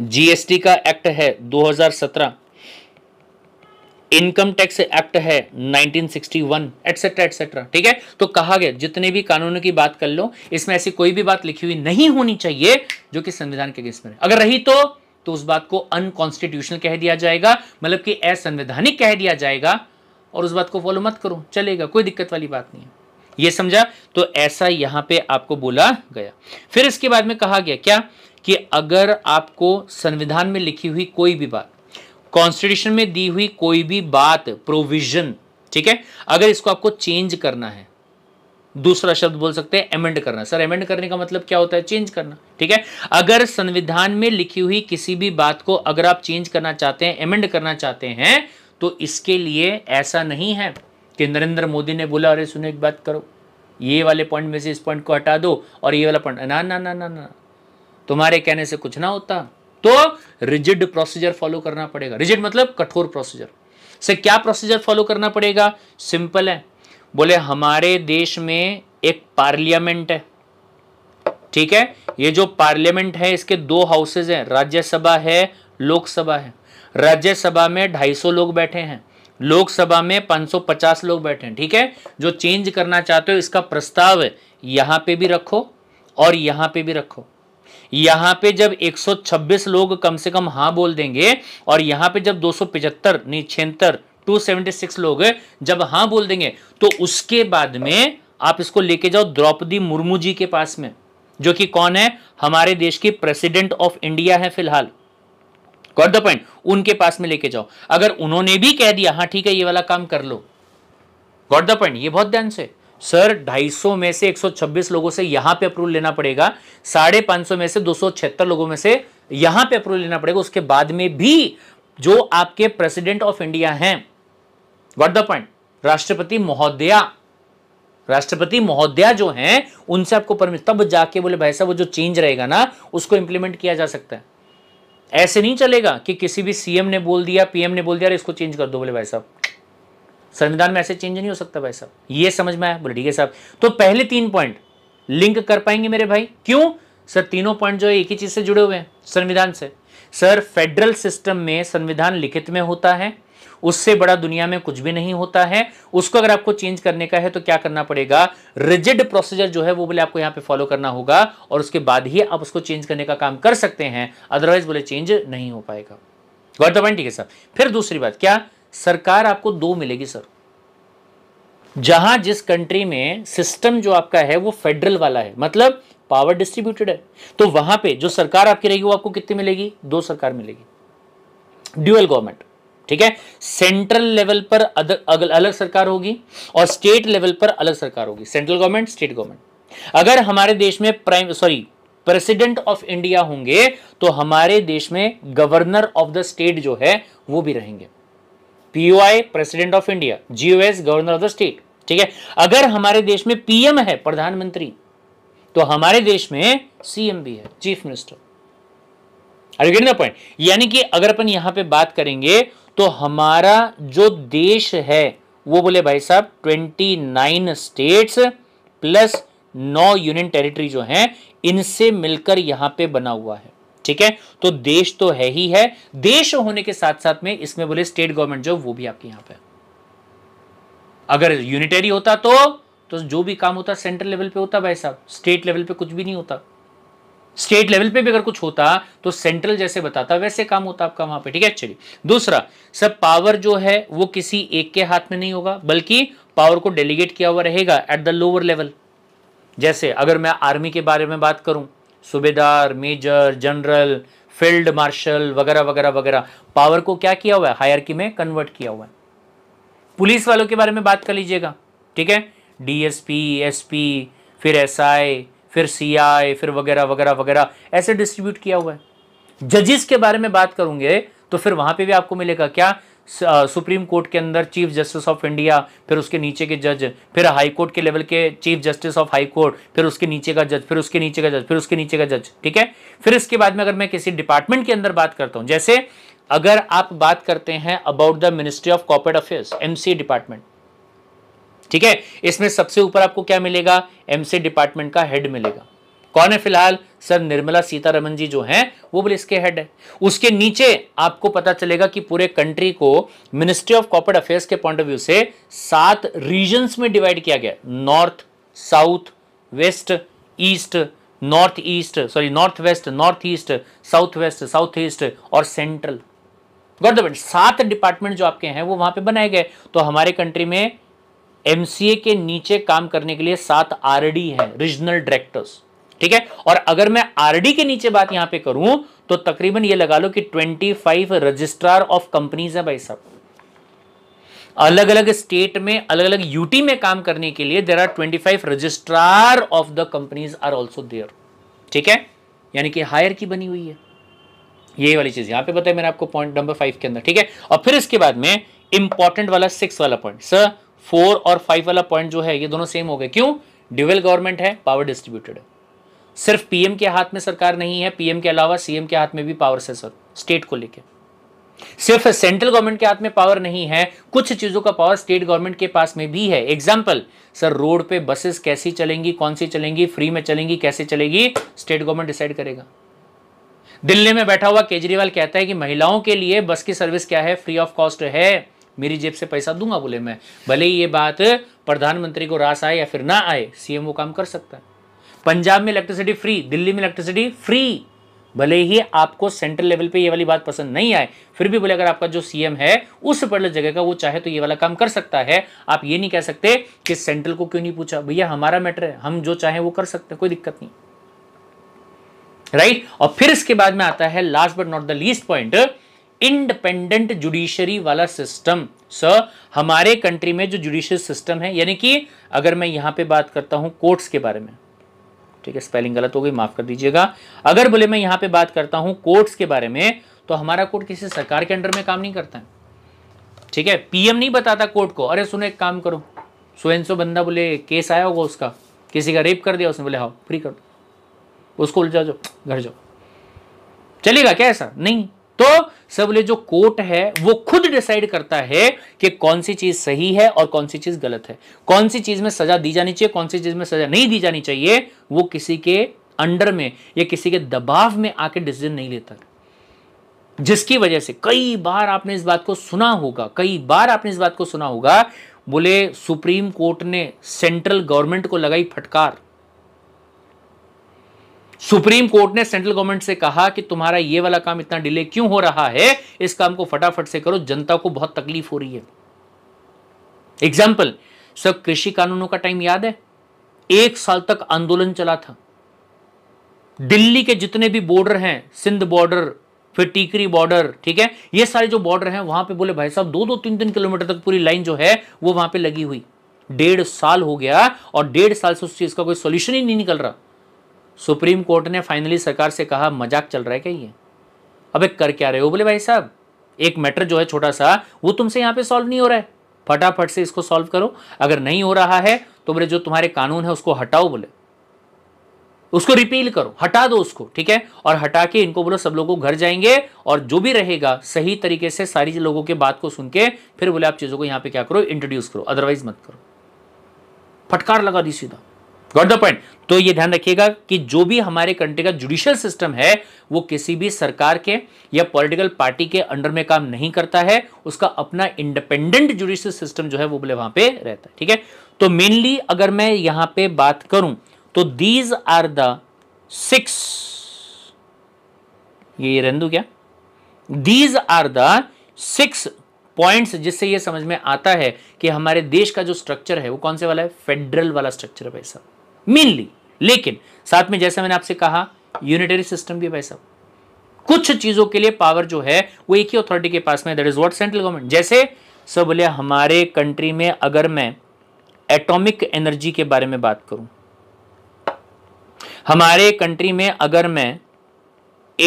जीएसटी का एक्ट है इनकम टैक्स एक्ट है 1961 एटसेट्रा एटसेट्रा ठीक है तो कहा गया जितने भी कानूनों की बात कर लो इसमें ऐसी कोई भी बात लिखी हुई नहीं होनी चाहिए जो कि संविधान के अगेंस्ट में अगर रही तो तो उस बात को अनकॉन्स्टिट्यूशनल कह दिया जाएगा मतलब कि असंवैधानिक कह दिया जाएगा और उस बात को फॉलो मत करो चलेगा कोई दिक्कत वाली बात नहीं है ये समझा तो ऐसा यहां पे आपको बोला गया फिर इसके बाद में कहा गया क्या कि अगर आपको संविधान में लिखी हुई कोई भी बात कॉन्स्टिट्यूशन में दी हुई कोई भी बात प्रोविजन ठीक है अगर इसको आपको चेंज करना है दूसरा शब्द बोल सकते हैं एमेंड करना सर एमेंड करने का मतलब क्या होता है चेंज करना ठीक है अगर संविधान में लिखी हुई किसी भी बात को अगर आप चेंज करना चाहते हैं एमेंड करना चाहते हैं तो इसके लिए ऐसा नहीं है कि नरेंद्र मोदी ने बोला अरे सुनो एक बात करो ये वाले पॉइंट में से इस पॉइंट को हटा दो और ये वाला पॉइंट ना ना ना ना ना तुम्हारे कहने से कुछ ना होता तो रिजिड प्रोसीजर फॉलो करना पड़ेगा रिजिड मतलब कठोर प्रोसीजर से क्या प्रोसीजर फॉलो करना पड़ेगा सिंपल है बोले हमारे देश में एक पार्लियामेंट है ठीक है ये जो पार्लियामेंट है इसके दो हाउसेज हैं राज्यसभा है लोकसभा है राज्यसभा में 250 लोग बैठे हैं लोकसभा में 550 लोग बैठे हैं ठीक है जो चेंज करना चाहते हो इसका प्रस्ताव यहां पे भी रखो और यहां पे भी रखो यहां पे जब 126 लोग कम से कम हां बोल देंगे और यहां पे जब दो सौ पिचहत्तर छिहत्तर टू लोग जब हां बोल देंगे तो उसके बाद में आप इसको लेके जाओ द्रौपदी मुर्मू जी के पास में जो कि कौन है हमारे देश की प्रेसिडेंट ऑफ इंडिया है फिलहाल गॉट द पॉइंट उनके पास में लेके जाओ अगर उन्होंने भी कह दिया हाँ ठीक है ये वाला काम कर लो गॉट द पॉइंट ये बहुत ध्यान से सर 250 में से 126 लोगों से यहां पे अप्रूवल लेना पड़ेगा साढ़े पांच में से दो लोगों में से यहां पे अप्रूवल लेना पड़ेगा उसके बाद में भी जो आपके प्रेसिडेंट ऑफ इंडिया हैं व्हाट द पॉइंट राष्ट्रपति महोदया राष्ट्रपति महोदया जो हैं उनसे आपको परमिट तब जाके बोले भाई साहब वो जो चेंज रहेगा ना उसको इंप्लीमेंट किया जा सकता है ऐसे नहीं चलेगा कि किसी भी सीएम ने बोल दिया पीएम ने बोल दिया अरे इसको चेंज कर दो बोले भाई साहब संविधान में ऐसे चेंज नहीं हो सकता भाई साहब ये समझ में आया बोले ठीक है साहब तो पहले तीन पॉइंट लिंक कर पाएंगे मेरे भाई क्यों सर तीनों पॉइंट जो है एक ही चीज से जुड़े हुए हैं संविधान से सर फेडरल सिस्टम में संविधान लिखित में होता है उससे बड़ा दुनिया में कुछ भी नहीं होता है उसको अगर आपको चेंज करने का है तो क्या करना पड़ेगा रिजिड प्रोसीजर जो है वो बोले आपको यहां पे फॉलो करना होगा और उसके बाद ही आप उसको चेंज करने का काम कर सकते हैं अदरवाइज बोले चेंज नहीं हो पाएगा गौर पॉइंट ठीक है सर फिर दूसरी बात क्या सरकार आपको दो मिलेगी सर जहां जिस कंट्री में सिस्टम जो आपका है वो फेडरल वाला है मतलब पावर डिस्ट्रीब्यूटेड है तो वहां पे जो सरकार आपकी रहेगी वो आपको कितनी मिलेगी दो सरकार मिलेगी ड्यूअल गवर्नमेंट ठीक है सेंट्रल लेवल पर अलग अलग सरकार होगी और स्टेट लेवल पर अलग सरकार होगी सेंट्रल गवर्नमेंट स्टेट गवर्नमेंट अगर हमारे देश में prime sorry president of India होंगे तो हमारे देश में गवर्नर ऑफ द स्टेट जो है वो भी रहेंगे पीयूआई president of India जीओएस governor of the state ठीक है अगर हमारे देश में पीएम है प्रधानमंत्री तो हमारे देश में सीएम भी है चीफ मिनिस्टर अरे गेट पॉइंट यानी कि अगर अपन यहां पे बात करेंगे तो हमारा जो देश है वो बोले भाई साहब 29 स्टेट्स प्लस नौ यूनियन टेरिटरी जो हैं इनसे मिलकर यहां पे बना हुआ है ठीक है तो देश तो है ही है देश होने के साथ साथ में इसमें बोले स्टेट गवर्नमेंट जॉब वो भी आपके यहां पे अगर यूनिटरी होता तो तो जो भी काम होता सेंट्रल लेवल पे होता भाई साहब स्टेट लेवल पे कुछ भी नहीं होता स्टेट लेवल पे भी अगर कुछ होता तो सेंट्रल जैसे बताता वैसे काम होता आपका वहां पे ठीक है चलिए दूसरा सर पावर जो है वो किसी एक के हाथ में नहीं होगा बल्कि पावर को डेलीगेट किया हुआ रहेगा एट द लोअर लेवल जैसे अगर मैं आर्मी के बारे में बात करूं सूबेदार मेजर जनरल फील्ड मार्शल वगैरह वगैरह वगैरह पावर को क्या किया हुआ है हायर में कन्वर्ट किया हुआ है पुलिस वालों के बारे में बात कर लीजिएगा ठीक है डीएसपी एसपी फिर एसआई फिर सीआई फिर वगैरह वगैरह वगैरह ऐसे डिस्ट्रीब्यूट किया हुआ है जजिस के बारे में बात करूंगे तो फिर वहां पे भी आपको मिलेगा क्या सुप्रीम कोर्ट के अंदर चीफ जस्टिस ऑफ इंडिया फिर उसके नीचे के जज फिर हाई कोर्ट के लेवल के chief justice of high court फिर उसके नीचे का जज फिर उसके नीचे का जज फिर उसके नीचे का जज ठीक है फिर इसके बाद में अगर मैं किसी डिपार्टमेंट के अंदर बात करता हूं जैसे अगर आप बात करते हैं about the ministry of corporate affairs MC department ठीक है इसमें सबसे ऊपर आपको क्या मिलेगा एमसी डिपार्टमेंट का हेड मिलेगा कौन है फिलहाल सर निर्मला सीतारमन जी जो हैं वो बोले इसके हेड है उसके नीचे आपको पता चलेगा कि पूरे कंट्री को मिनिस्ट्री ऑफ कॉर्पोरेट अफेयर्स के पॉइंट ऑफ व्यू से सात रीजन्स में डिवाइड किया गया north south west east north east sorry north west north east south west south east और सेंट्रल गवर्नमेंट सात डिपार्टमेंट जो आपके हैं वो वहां पे बनाए गए तो हमारे कंट्री में एमसीए के नीचे काम करने के लिए सात आरडी हैं रीजनल डायरेक्टर्स ठीक है और अगर मैं आरडी के नीचे बात यहां पे करूं तो तकरीबन ये लगा लो कि 25 रजिस्ट्रार ऑफ कंपनीज है भाई सब अलग अलग स्टेट में अलग अलग यूटी में काम करने के लिए there are 25 registrar of the companies are also there ठीक है यानी कि हायर की बनी हुई है यही वाली चीज यहां पे बताया मैंने आपको पॉइंट नंबर फाइव के अंदर ठीक है और फिर इसके बाद में इंपॉर्टेंट वाला सिक्स वाला पॉइंट सर फोर और फाइव वाला पॉइंट जो है ये दोनों सेम हो गए क्यों ड्यूवेल गवर्नमेंट है पावर डिस्ट्रीब्यूटेड है सिर्फ पीएम के हाथ में सरकार नहीं है पीएम के अलावा सीएम के हाथ में भी पावर है सर स्टेट को लेकर सिर्फ सेंट्रल गवर्नमेंट के हाथ में पावर नहीं है कुछ चीजों का पावर स्टेट गवर्नमेंट के पास में भी है एग्जाम्पल सर रोड पे बसेस कैसी चलेंगी कौन सी चलेंगी फ्री में चलेंगी कैसे चलेगी स्टेट गवर्नमेंट डिसाइड करेगा दिल्ली में बैठा हुआ केजरीवाल कहता है कि महिलाओं के लिए बस की सर्विस क्या है फ्री ऑफ कॉस्ट है मेरी जेब से पैसा दूंगा बोले मैं भले ही ये बात प्रधानमंत्री को रास आए या फिर ना आए सीएम वो काम कर सकता है पंजाब में इलेक्ट्रिसिटी फ्री दिल्ली में इलेक्ट्रिसिटी फ्री भले ही आपको सेंट्रल लेवल पे ये वाली बात पसंद नहीं आए फिर भी बोले अगर आपका जो सीएम है उस पर्टिकुलर जगह का वो चाहे तो ये वाला काम कर सकता है आप ये नहीं कह सकते कि सेंट्रल को क्यों नहीं पूछा भैया हमारा मैटर है हम जो चाहे वो कर सकते हैं कोई दिक्कत नहीं राइट right? और फिर इसके बाद में आता है last but not the least point independent judiciary वाला सिस्टम सर हमारे कंट्री में जो जुडिशियल सिस्टम है यानी कि अगर मैं यहां पे बात करता हूं कोर्ट्स के बारे में ठीक है स्पेलिंग गलत हो गई माफ़ कर दीजिएगा अगर बोले मैं यहाँ पे बात करता हूँ कोर्ट्स के बारे में तो हमारा कोर्ट किसी सरकार के अंडर में काम नहीं करता है ठीक है पीएम नहीं बताता कोर्ट को अरे सुनो एक काम करो स्वयं सो बंदा बोले केस आया होगा उसका किसी का रेप कर दिया उसने बोले हाँ फ्री कर दो उसको उलझा जाओ घर जाओ चलेगा क्या ऐसा नहीं तो सब बोले जो कोर्ट है वो खुद डिसाइड करता है कि कौन सी चीज सही है और कौन सी चीज गलत है कौन सी चीज में सजा दी जानी चाहिए कौन सी चीज में सजा नहीं दी जानी चाहिए वो किसी के अंडर में या किसी के दबाव में आके डिसीजन नहीं लेता जिसकी वजह से कई बार आपने इस बात को सुना होगा कई बार आपने इस बात को सुना होगा बोले सुप्रीम कोर्ट ने सेंट्रल गवर्नमेंट को लगाई फटकार सुप्रीम कोर्ट ने सेंट्रल गवर्नमेंट से कहा कि तुम्हारा ये वाला काम इतना डिले क्यों हो रहा है इस काम को फटाफट से करो जनता को बहुत तकलीफ हो रही है एग्जाम्पल सब कृषि कानूनों का टाइम याद है एक साल तक आंदोलन चला था दिल्ली के जितने भी बॉर्डर हैं सिंध बॉर्डर फिर टीकरी बॉर्डर ठीक है ये सारे जो बॉर्डर हैं वहां पे बोले भाई साहब दो दो तीन तीन किलोमीटर तक पूरी लाइन जो है वो वहां पे लगी हुई डेढ़ साल हो गया और डेढ़ साल से उस चीज का कोई सोल्यूशन ही नहीं निकल रहा सुप्रीम कोर्ट ने फाइनली सरकार से कहा मजाक चल रहा है क्या ये अबे कर क्या रहे हो बोले भाई साहब एक मैटर जो है छोटा सा वो तुमसे यहाँ पे सॉल्व नहीं हो रहा है फटाफट से इसको सॉल्व करो अगर नहीं हो रहा है तो बोले जो तुम्हारे कानून है उसको हटाओ बोले उसको रिपील करो हटा दो उसको ठीक है और हटा के इनको बोलो सब लोगों घर जाएंगे और जो भी रहेगा सही तरीके से सारी लोगों के बात को सुन के फिर बोले आप चीज़ों को यहां पे क्या करो इंट्रोड्यूस करो अदरवाइज मत करो फटकार लगा दी सीधा गॉट द पॉइंट तो ये ध्यान रखिएगा कि जो भी हमारे कंट्री का जुडिशियल सिस्टम है वो किसी भी सरकार के या पॉलिटिकल पार्टी के अंडर में काम नहीं करता है उसका अपना इंडिपेंडेंट जुडिशियल सिस्टम जो है वो बोले वहां पे रहता है ठीक है तो मेनली अगर मैं यहां पे बात करूं तो दीज आर द सिक्स ये रेंदु क्या these are the six points जिससे ये समझ में आता है कि हमारे देश का जो स्ट्रक्चर है वो कौन से वाला है फेडरल वाला स्ट्रक्चर है भाई साहब मेनली लेकिन साथ में जैसा मैंने आपसे कहा यूनिटरी सिस्टम भी भाई साहब कुछ चीजों के लिए पावर जो है वो एक ही अथॉरिटी के पास में that is what central government जैसे सर बोले हमारे कंट्री में अगर मैं एटॉमिक एनर्जी के बारे में बात करूं हमारे कंट्री में अगर मैं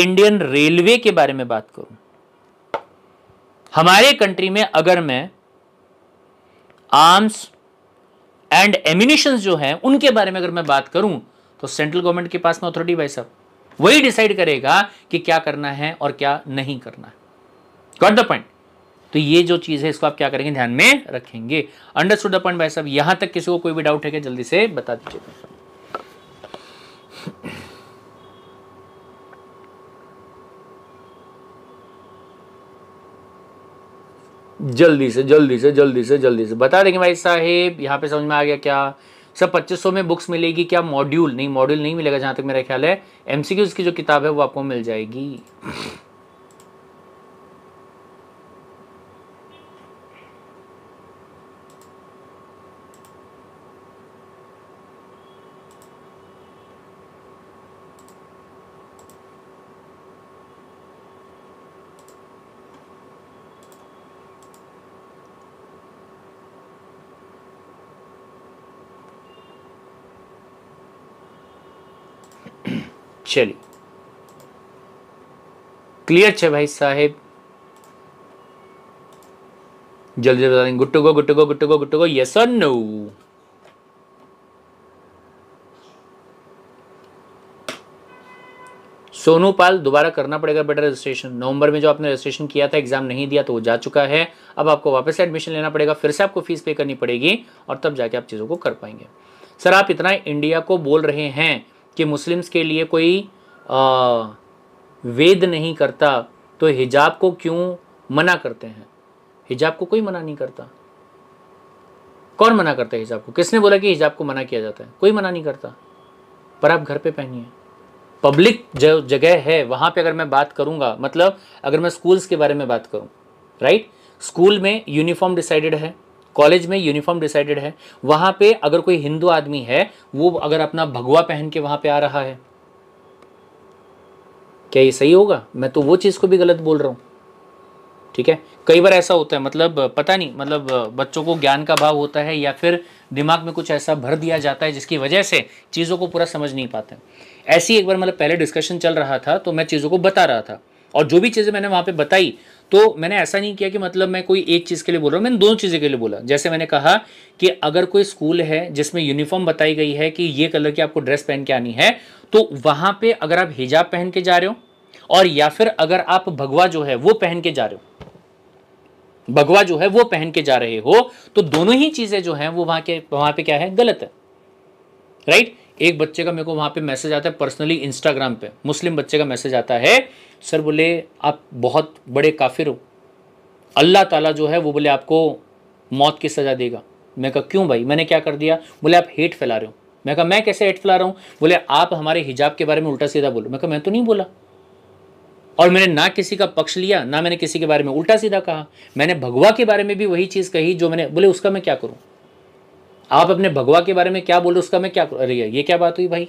इंडियन रेलवे के बारे में बात करूं हमारे कंट्री में अगर मैं आर्म्स एंड एमिनेशन जो है उनके बारे में अगर मैं बात करूं तो सेंट्रल गवर्नमेंट के पास में अथॉरिटी भाई साहब वही डिसाइड करेगा कि क्या करना है और क्या नहीं करना है गॉट द पॉइंट तो ये जो चीज़ है इसको आप क्या करेंगे ध्यान में रखेंगे अंडरस्टूड द पॉइंट भाई साहब यहां तक किसी को कोई भी डाउट है क्या जल्दी से बता दीजिए जल्दी से जल्दी से जल्दी से जल्दी से बता देंगे भाई साहेब यहाँ पे समझ में आ गया क्या सर 2500 में बुक्स मिलेगी क्या मॉड्यूल नहीं मॉड्यूल नहीं मिलेगा जहाँ तक मेरा ख्याल है एमसीक्यूज की जो किताब है वो आपको मिल जाएगी चलिए क्लियर छे भाई साहेब जल्दी बता दें ગુટ્ટુ ગો ગુટ્ટુ ગો ગુટ્ટુ ગો ગુટ્ટુ ગો યસ ઓર सोनू पाल दोबारा करना पड़ेगा बेटा रजिस्ट्रेशन नवंबर में जो आपने रजिस्ट्रेशन किया था एग्जाम नहीं दिया तो वो जा चुका है अब आपको वापस एडमिशन लेना पड़ेगा फिर से आपको फीस पे करनी पड़ेगी और तब जाके आप चीज़ों को कर पाएंगे सर आप इतना इंडिया को बोल रहे हैं कि मुस्लिम्स के लिए कोई आ, वेद नहीं करता तो हिजाब को क्यों मना करते हैं हिजाब को कोई मना नहीं करता कौन मना करता है हिजाब को किसने बोला कि हिजाब को मना किया जाता है कोई मना नहीं करता पर आप घर पे पहनिए पब्लिक जो जगह है वहाँ पे अगर मैं बात करूँगा मतलब अगर मैं स्कूल्स के बारे में बात करूँ राइट स्कूल में यूनिफॉर्म डिसाइडेड है कॉलेज में यूनिफॉर्म डिसाइडेड है वहां पे अगर कोई हिंदू आदमी है वो अगर अपना भगवा पहन के वहां पे आ रहा है क्या ये सही होगा मैं तो वो चीज़ को भी गलत बोल रहा हूं ठीक है कई बार ऐसा होता है मतलब पता नहीं मतलब बच्चों को ज्ञान का भाव होता है या फिर दिमाग में कुछ ऐसा भर दिया जाता है जिसकी वजह से चीज़ों को पूरा समझ नहीं पाते ऐसी एक बार मतलब पहले डिस्कशन चल रहा था तो मैं चीज़ों को बता रहा था और जो भी चीज़ें मैंने वहाँ पे बताई तो मैंने ऐसा नहीं किया कि मतलब मैं कोई एक चीज़ के लिए बोल रहा हूँ मैंने दोनों चीज़ें के लिए बोला जैसे मैंने कहा कि अगर कोई स्कूल है जिसमें यूनिफॉर्म बताई गई है कि ये कलर की आपको ड्रेस पहन के आनी है तो वहाँ पर अगर आप हिजाब पहन के जा रहे हो और या फिर अगर आप भगवा जो है वो पहन के जा रहे हो भगवा जो है वो पहन के जा रहे हो तो दोनों ही चीजें जो हैं वो वहां के वहां पे क्या है गलत है राइट एक बच्चे का मेरे को वहाँ पे मैसेज आता है पर्सनली इंस्टाग्राम पे मुस्लिम बच्चे का मैसेज आता है सर बोले आप बहुत बड़े काफिर हो अल्लाह ताला जो है वो बोले आपको मौत की सज़ा देगा मैं कहा क्यों भाई मैंने क्या कर दिया बोले आप हेट फैला रहे हो मैं कहा मैं कैसे हेट फैला रहा हूँ बोले आप हमारे हिजाब के बारे में उल्टा सीधा बोलो मैं कहा मैं तो नहीं बोला और मैंने ना किसी का पक्ष लिया ना मैंने किसी के बारे में उल्टा सीधा कहा मैंने भगवा के बारे में भी वही चीज़ कही जो मैंने बोले उसका मैं क्या करूँ आप अपने भगवा के बारे में क्या बोलो उसका मैं क्या अरे ये क्या बात हुई भाई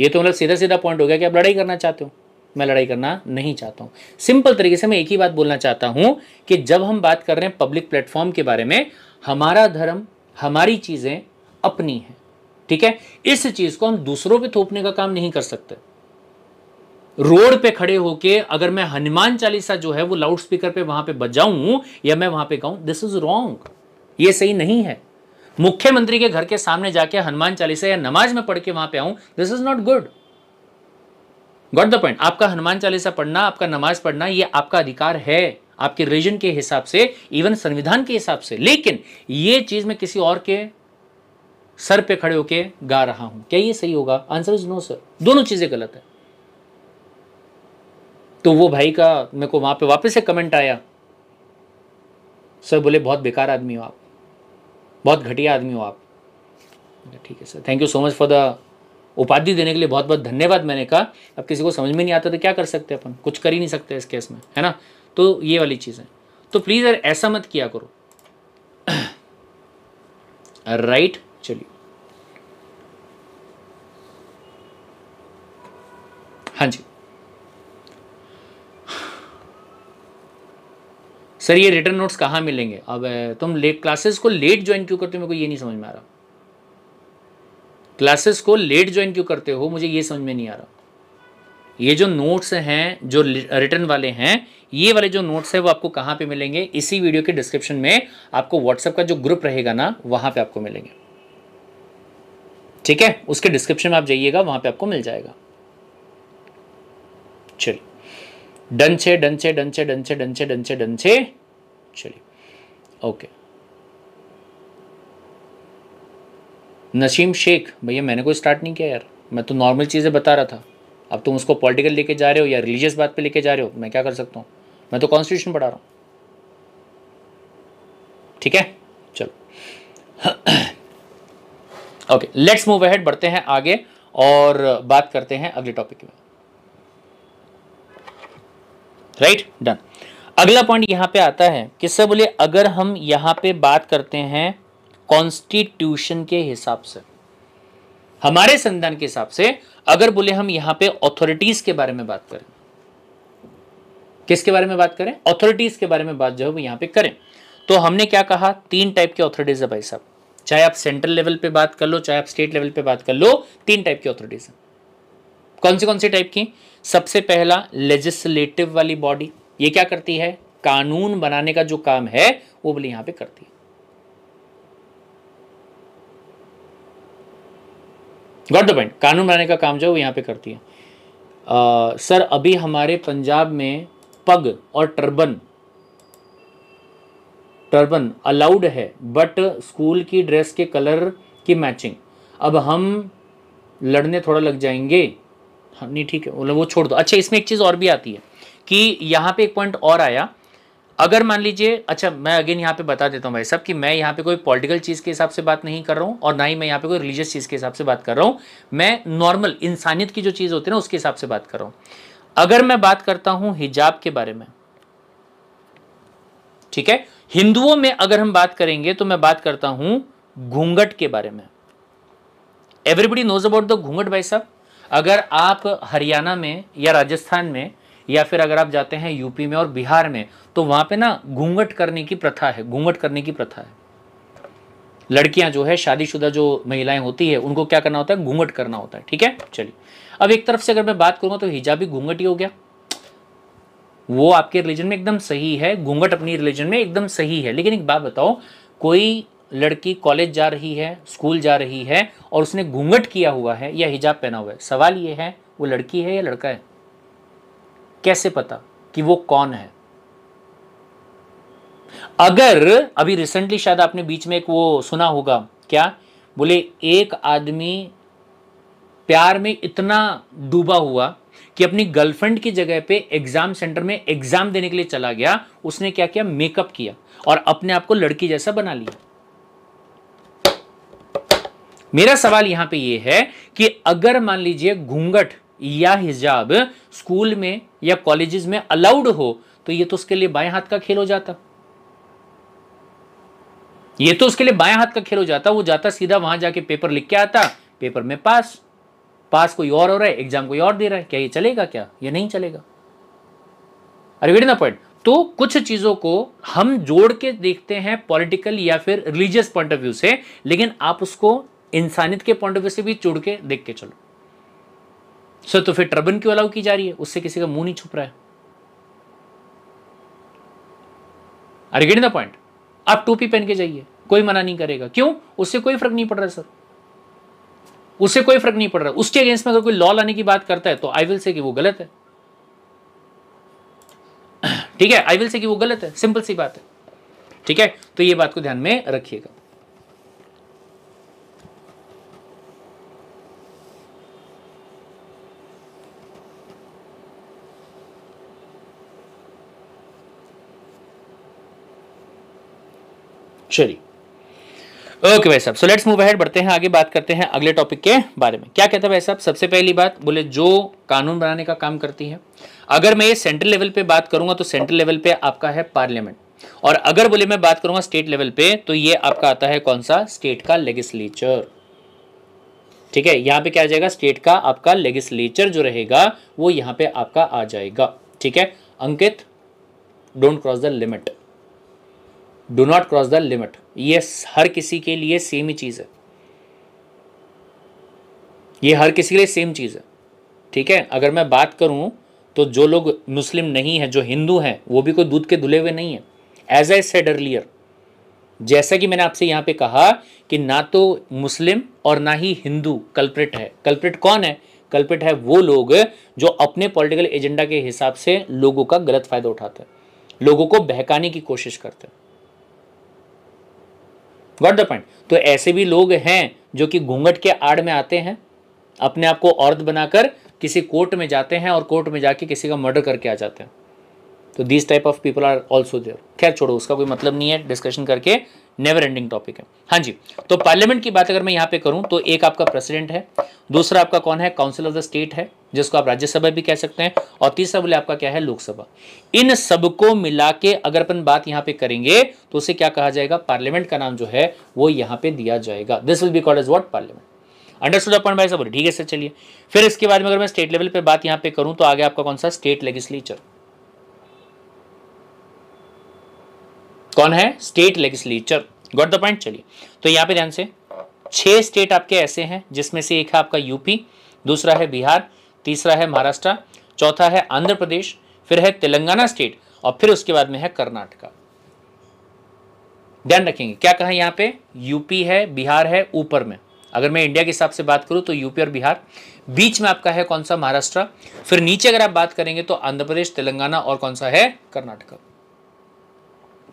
ये तो मतलब सीधा सीधा पॉइंट हो गया कि आप लड़ाई करना चाहते हो मैं लड़ाई करना नहीं चाहता हूँ सिंपल तरीके से मैं एक ही बात बोलना चाहता हूँ कि जब हम बात कर रहे हैं पब्लिक प्लेटफॉर्म के बारे में हमारा धर्म हमारी चीज़ें अपनी हैं ठीक है इस चीज़ को हम दूसरों पे थोपने का काम नहीं कर सकते रोड पे खड़े होके अगर मैं हनुमान चालीसा जो है वो लाउड स्पीकर पे वहां पे बजाऊं या मैं वहां पे गाऊं दिस इज रॉन्ग ये सही नहीं है मुख्यमंत्री के घर के सामने जाके हनुमान चालीसा या नमाज में पढ़ के वहां पे आऊं this is not good got the point आपका हनुमान चालीसा पढ़ना आपका नमाज पढ़ना ये आपका अधिकार है आपके रिलीजन के हिसाब से इवन संविधान के हिसाब से लेकिन ये चीज मैं किसी और के सर पे खड़े होके गा रहा हूं क्या ये सही होगा आंसर इज नो सर दोनों चीजें गलत है तो वो भाई का मेरे को वहां पे वापस से कमेंट आया सर बोले बहुत बेकार आदमी हो आप बहुत घटिया आदमी हो आप ठीक है sir thank you so much for the उपाधि देने के लिए बहुत बहुत धन्यवाद मैंने कहा अब किसी को समझ में नहीं आता तो क्या कर सकते अपन कुछ कर ही नहीं सकते इस केस में है ना तो ये वाली चीज़ है तो प्लीज़ यार ऐसा मत किया करो राइट [CLEARS THROAT] चलिए हाँ जी सर ये रिटर्न नोट्स कहाँ मिलेंगे अब तुम लेट क्लासेस को लेट ज्वाइन क्यों करते हो मेरे को ये नहीं समझ में आ रहा क्लासेस को लेट ज्वाइन क्यों करते हो मुझे ये समझ में नहीं आ रहा ये जो नोट्स हैं जो रिटर्न वाले हैं ये वाले जो नोट्स हैं वो आपको कहाँ पे मिलेंगे इसी वीडियो के डिस्क्रिप्शन में आपको व्हाट्सएप का जो ग्रुप रहेगा ना वहाँ पे आपको मिलेंगे ठीक है उसके डिस्क्रिप्शन में आप जाइएगा वहाँ पे आपको मिल जाएगा चलिए डन छे डन छे डन छे डन छे डन छे डन छे डन छे चलिए ओके नसीम शेख भैया मैंने कोई स्टार्ट नहीं किया यार मैं तो नॉर्मल चीज़ें बता रहा था अब तुम उसको पॉलिटिकल लेके जा रहे हो या रिलीजियस बात पे लेके जा रहे हो मैं क्या कर सकता हूँ मैं तो कॉन्स्टिट्यूशन पढ़ा रहा हूँ ठीक है चलो [CLEARS THROAT] ओके लेट्स मूव अहेड बढ़ते हैं आगे और बात करते हैं अगले टॉपिक में राइट डन अगला पॉइंट यहाँ पे आता है सर बोले अगर हम यहाँ पे बात करते हैं कॉन्स्टिट्यूशन के हिसाब से हमारे संविधान के हिसाब से अगर बोले हम यहाँ पे ऑथोरिटीज के बारे में बात करें किसके बारे में बात करें ऑथोरिटीज के बारे में बात जो है वो यहाँ पे करें तो हमने क्या कहा तीन टाइप की ऑथोरिटीज है भाई साहब चाहे आप सेंट्रल लेवल पे बात कर लो चाहे आप स्टेट लेवल पे बात कर लो तीन टाइप की ऑथोरिटीज हैं कौन सी कौन सी टाइप की सबसे पहला लेजिस्लेटिव वाली बॉडी ये क्या करती है कानून बनाने का जो काम है वो बोले यहां पे करती है गॉट द पॉइंट कानून बनाने का काम जो है वो यहां पे करती है आ, सर अभी हमारे पंजाब में पग और टर्बन टर्बन अलाउड है बट स्कूल की ड्रेस के कलर की मैचिंग अब हम लड़ने थोड़ा लग जाएंगे हाँ, नहीं ठीक है मतलब वो छोड़ दो अच्छा इसमें एक चीज़ और भी आती है कि यहाँ पे एक पॉइंट और आया अगर मान लीजिए अच्छा मैं अगेन यहाँ पे बता देता हूँ भाई साहब कि मैं यहाँ पे कोई पॉलिटिकल चीज़ के हिसाब से बात नहीं कर रहा हूँ और ना ही मैं यहाँ पे कोई रिलीजियस चीज़ के हिसाब से बात कर रहा हूँ मैं नॉर्मल इंसानियत की जो चीज़ होती है ना उसके हिसाब से बात कर रहा हूँ अगर मैं बात करता हूँ हिजाब के बारे में ठीक है हिंदुओं में अगर हम बात करेंगे तो मैं बात करता हूँ घूंघट के बारे में एवरीबडी नोज अबाउट द घूंघट भाई साहब अगर आप हरियाणा में या राजस्थान में या फिर अगर आप जाते हैं यूपी में और बिहार में तो वहाँ पे ना घूंघट करने की प्रथा है घूंघट करने की प्रथा है लड़कियां जो है शादीशुदा जो महिलाएं होती है उनको क्या करना होता है घूंघट करना होता है ठीक है चलिए अब एक तरफ से अगर मैं बात करूंगा तो हिजाबी घूंघट ही हो गया वो आपके रिलीजन में एकदम सही है घूंघट अपनी रिलीजन में एकदम सही है लेकिन एक बात बताओ कोई लड़की कॉलेज जा रही है स्कूल जा रही है और उसने घूंघट किया हुआ है या हिजाब पहना हुआ है सवाल ये है वो लड़की है या लड़का है कैसे पता कि वो कौन है अगर अभी रिसेंटली शायद आपने बीच में एक वो सुना होगा क्या बोले एक आदमी प्यार में इतना डूबा हुआ कि अपनी गर्लफ्रेंड की जगह पे एग्जाम सेंटर में एग्जाम देने के लिए चला गया उसने क्या किया मेकअप किया और अपने आप को लड़की जैसा बना लिया मेरा सवाल यहां पे ये है कि अगर मान लीजिए घूंघट या हिजाब स्कूल में या कॉलेजेस में अलाउड हो तो ये तो उसके लिए बाएं हाथ का खेल हो जाता ये तो उसके लिए बाएं हाथ का खेल हो जाता वो जाता सीधा वहां जाके पेपर लिख के आता पेपर में पास पास कोई और हो रहा है एग्जाम कोई और दे रहा है क्या ये चलेगा क्या ये नहीं चलेगा अरे वेट ना पॉइंट तो कुछ चीजों को हम जोड़ के देखते हैं पॉलिटिकल या फिर रिलीजियस पॉइंट ऑफ व्यू से लेकिन आप उसको इंसानियत के पॉइंट ऑफ व्यू से भी जोड़ के देख के चलो सर तो फिर टर्बन क्यों अलाउ की जा रही है उससे किसी का मुंह नहीं छुप रहा है अरे गेट द पॉइंट आप टोपी पहन के जाइए कोई मना नहीं करेगा क्यों उससे कोई फर्क नहीं पड़ रहा सर उससे कोई फर्क नहीं पड़ रहा उसके अगेंस्ट में अगर कोई लॉ लाने की बात करता है तो आई विल से कि वो गलत है [CLEARS THROAT] ठीक है आई विल से कि वो गलत है सिंपल सी बात है ठीक है तो ये बात को ध्यान में रखिएगा चलिए ओके भाई साहब सो लेट्स मूव अहेड बढ़ते हैं आगे बात करते हैं अगले टॉपिक के बारे में क्या कहता है भाई साहब सबसे पहली बात बोले जो कानून बनाने का काम करती है अगर मैं ये सेंट्रल लेवल पे बात करूंगा तो सेंट्रल लेवल पे आपका है पार्लियामेंट और अगर बोले मैं बात करूंगा स्टेट लेवल पे तो ये आपका आता है कौन सा स्टेट का लेगिस्लेचर ठीक है यहाँ पे क्या आ जाएगा स्टेट का आपका लेगिस्लेचर जो रहेगा वो यहाँ पे आपका आ जाएगा ठीक है Ankit don't cross the limit do not cross the limit ये हर किसी के लिए सेम ही चीज़ है ये हर किसी के लिए सेम चीज़ है ठीक है अगर मैं बात करूं तो जो लोग मुस्लिम नहीं है जो हिंदू हैं वो भी कोई दूध के धुले हुए नहीं है एज ए सेड अर्लियर जैसा कि मैंने आपसे यहां पे कहा कि ना तो मुस्लिम और ना ही हिंदू कल्प्रिट है कल्प्रिट कौन है कल्प्रिट है वो लोग जो अपने पॉलिटिकल एजेंडा के हिसाब से लोगों का गलत फ़ायदा उठाते हैं लोगों को बहकाने की कोशिश करते हैं गॉट द पॉइंट तो ऐसे भी लोग हैं जो कि घूंघट के आड़ में आते हैं अपने आप को औरत बनाकर किसी कोर्ट में जाते हैं और कोर्ट में जाके किसी का मर्डर करके आ जाते हैं तो these type of people are also there खैर छोड़ो उसका कोई मतलब नहीं है डिस्कशन करके नेवर एंडिंग टॉपिक है हाँ जी तो पार्लियामेंट की बात अगर मैं यहाँ पे करूँ तो एक आपका प्रेसिडेंट है दूसरा आपका कौन है काउंसिल ऑफ द स्टेट है जिसको आप राज्यसभा भी कह सकते हैं और तीसरा बोले आपका क्या है लोकसभा इन सबको मिला के अगर अपन बात यहाँ पे करेंगे तो उसे क्या कहा जाएगा पार्लियामेंट का नाम जो है वो यहाँ पे दिया जाएगा this will be called as what parliament ठीक है सर चलिए फिर इसके बाद में अगर मैं स्टेट लेवल पे बात यहाँ पे करूँ तो आगे आपका कौन सा स्टेट लेजिस्लेचर कौन है state legislature got the point चलिए तो यहाँ पे ध्यान से छह स्टेट आपके ऐसे हैं जिसमें से एक है आपका यूपी दूसरा है बिहार तीसरा है महाराष्ट्र चौथा है आंध्र प्रदेश फिर है तेलंगाना स्टेट और फिर उसके बाद में है कर्नाटका ध्यान रखेंगे क्या कहा यहाँ पे यूपी है बिहार है ऊपर में अगर मैं इंडिया के हिसाब से बात करूँ तो यूपी और बिहार बीच में आपका है कौन सा महाराष्ट्र फिर नीचे अगर आप बात करेंगे तो आंध्र प्रदेश तेलंगाना और कौन सा है कर्नाटका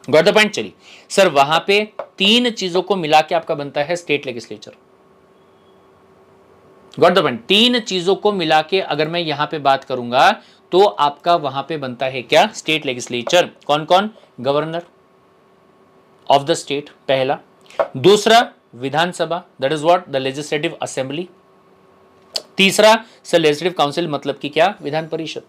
गॉट द पॉइंट चलिए सर वहां पे तीन चीजों को मिला के आपका बनता है state legislature got the point तीन चीजों को मिला के अगर मैं यहां पे बात करूंगा तो आपका वहां पे बनता है क्या स्टेट लेजिस्लेचर कौन कौन गवर्नर ऑफ द स्टेट पहला दूसरा Vidhansabha that is what the legislative assembly तीसरा सर लेजिस्लेटिव काउंसिल मतलब कि क्या विधान परिषद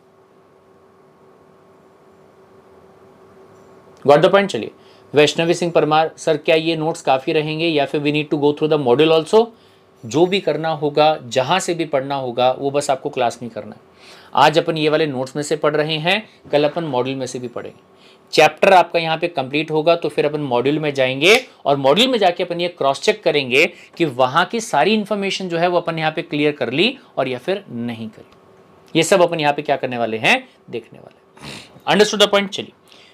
गॉट द पॉइंट चलिए वैष्णवी सिंह परमार सर क्या ये नोट्स काफ़ी रहेंगे या फिर we need to go through the module also जो भी करना होगा जहाँ से भी पढ़ना होगा वो बस आपको क्लास में करना है आज अपन ये वाले नोट्स में से पढ़ रहे हैं कल अपन मॉड्यूल में से भी पढ़ेंगे चैप्टर आपका यहाँ पे कंप्लीट होगा तो फिर अपन मॉड्यूल में जाएंगे और मॉड्यूल में जाके अपन ये क्रॉस चेक करेंगे कि वहाँ की सारी इन्फॉर्मेशन जो है वो अपन यहाँ पे क्लियर कर ली और या फिर नहीं करी ये सब अपन यहाँ पे क्या करने वाले हैं देखने वाले अंडरस्टूड द पॉइंट चलिए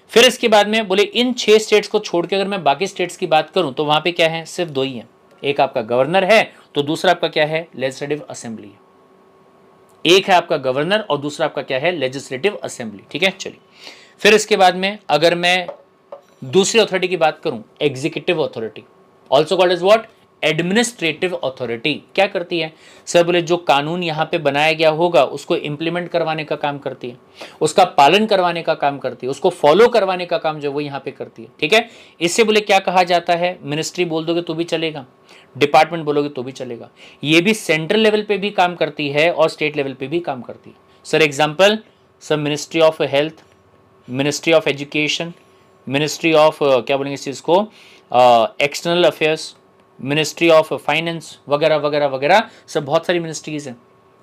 फिर इसके बाद में बोले इन छह स्टेट्स को छोड़ के अगर मैं बाकी स्टेट्स की बात करूं तो वहां पे क्या है सिर्फ दो ही हैं एक आपका गवर्नर है तो दूसरा आपका क्या है लेजिस्लेटिव असेंबली एक है आपका गवर्नर और दूसरा आपका क्या है लेजिस्लेटिव असेंबली ठीक है चलिए फिर इसके बाद में अगर मैं दूसरी अथॉरिटी की बात करूं executive authority also called is what administrative authority क्या करती है सर बोले जो कानून यहाँ पे बनाया गया होगा उसको इंप्लीमेंट करवाने का काम करती है उसका पालन करवाने का काम करती है उसको फॉलो करवाने का काम जो वो यहाँ पे करती है ठीक है इससे बोले क्या कहा जाता है मिनिस्ट्री बोल दोगे तो भी चलेगा डिपार्टमेंट बोलोगे तो भी चलेगा ये भी सेंट्रल लेवल पे भी काम करती है और स्टेट लेवल पे भी काम करती है sir example sir ministry of health ministry of education ministry of क्या बोलेंगे इस चीज़ को external affairs ministry of finance वगैरह वगैरह वगैरह सब बहुत सारी मिनिस्ट्रीज हैं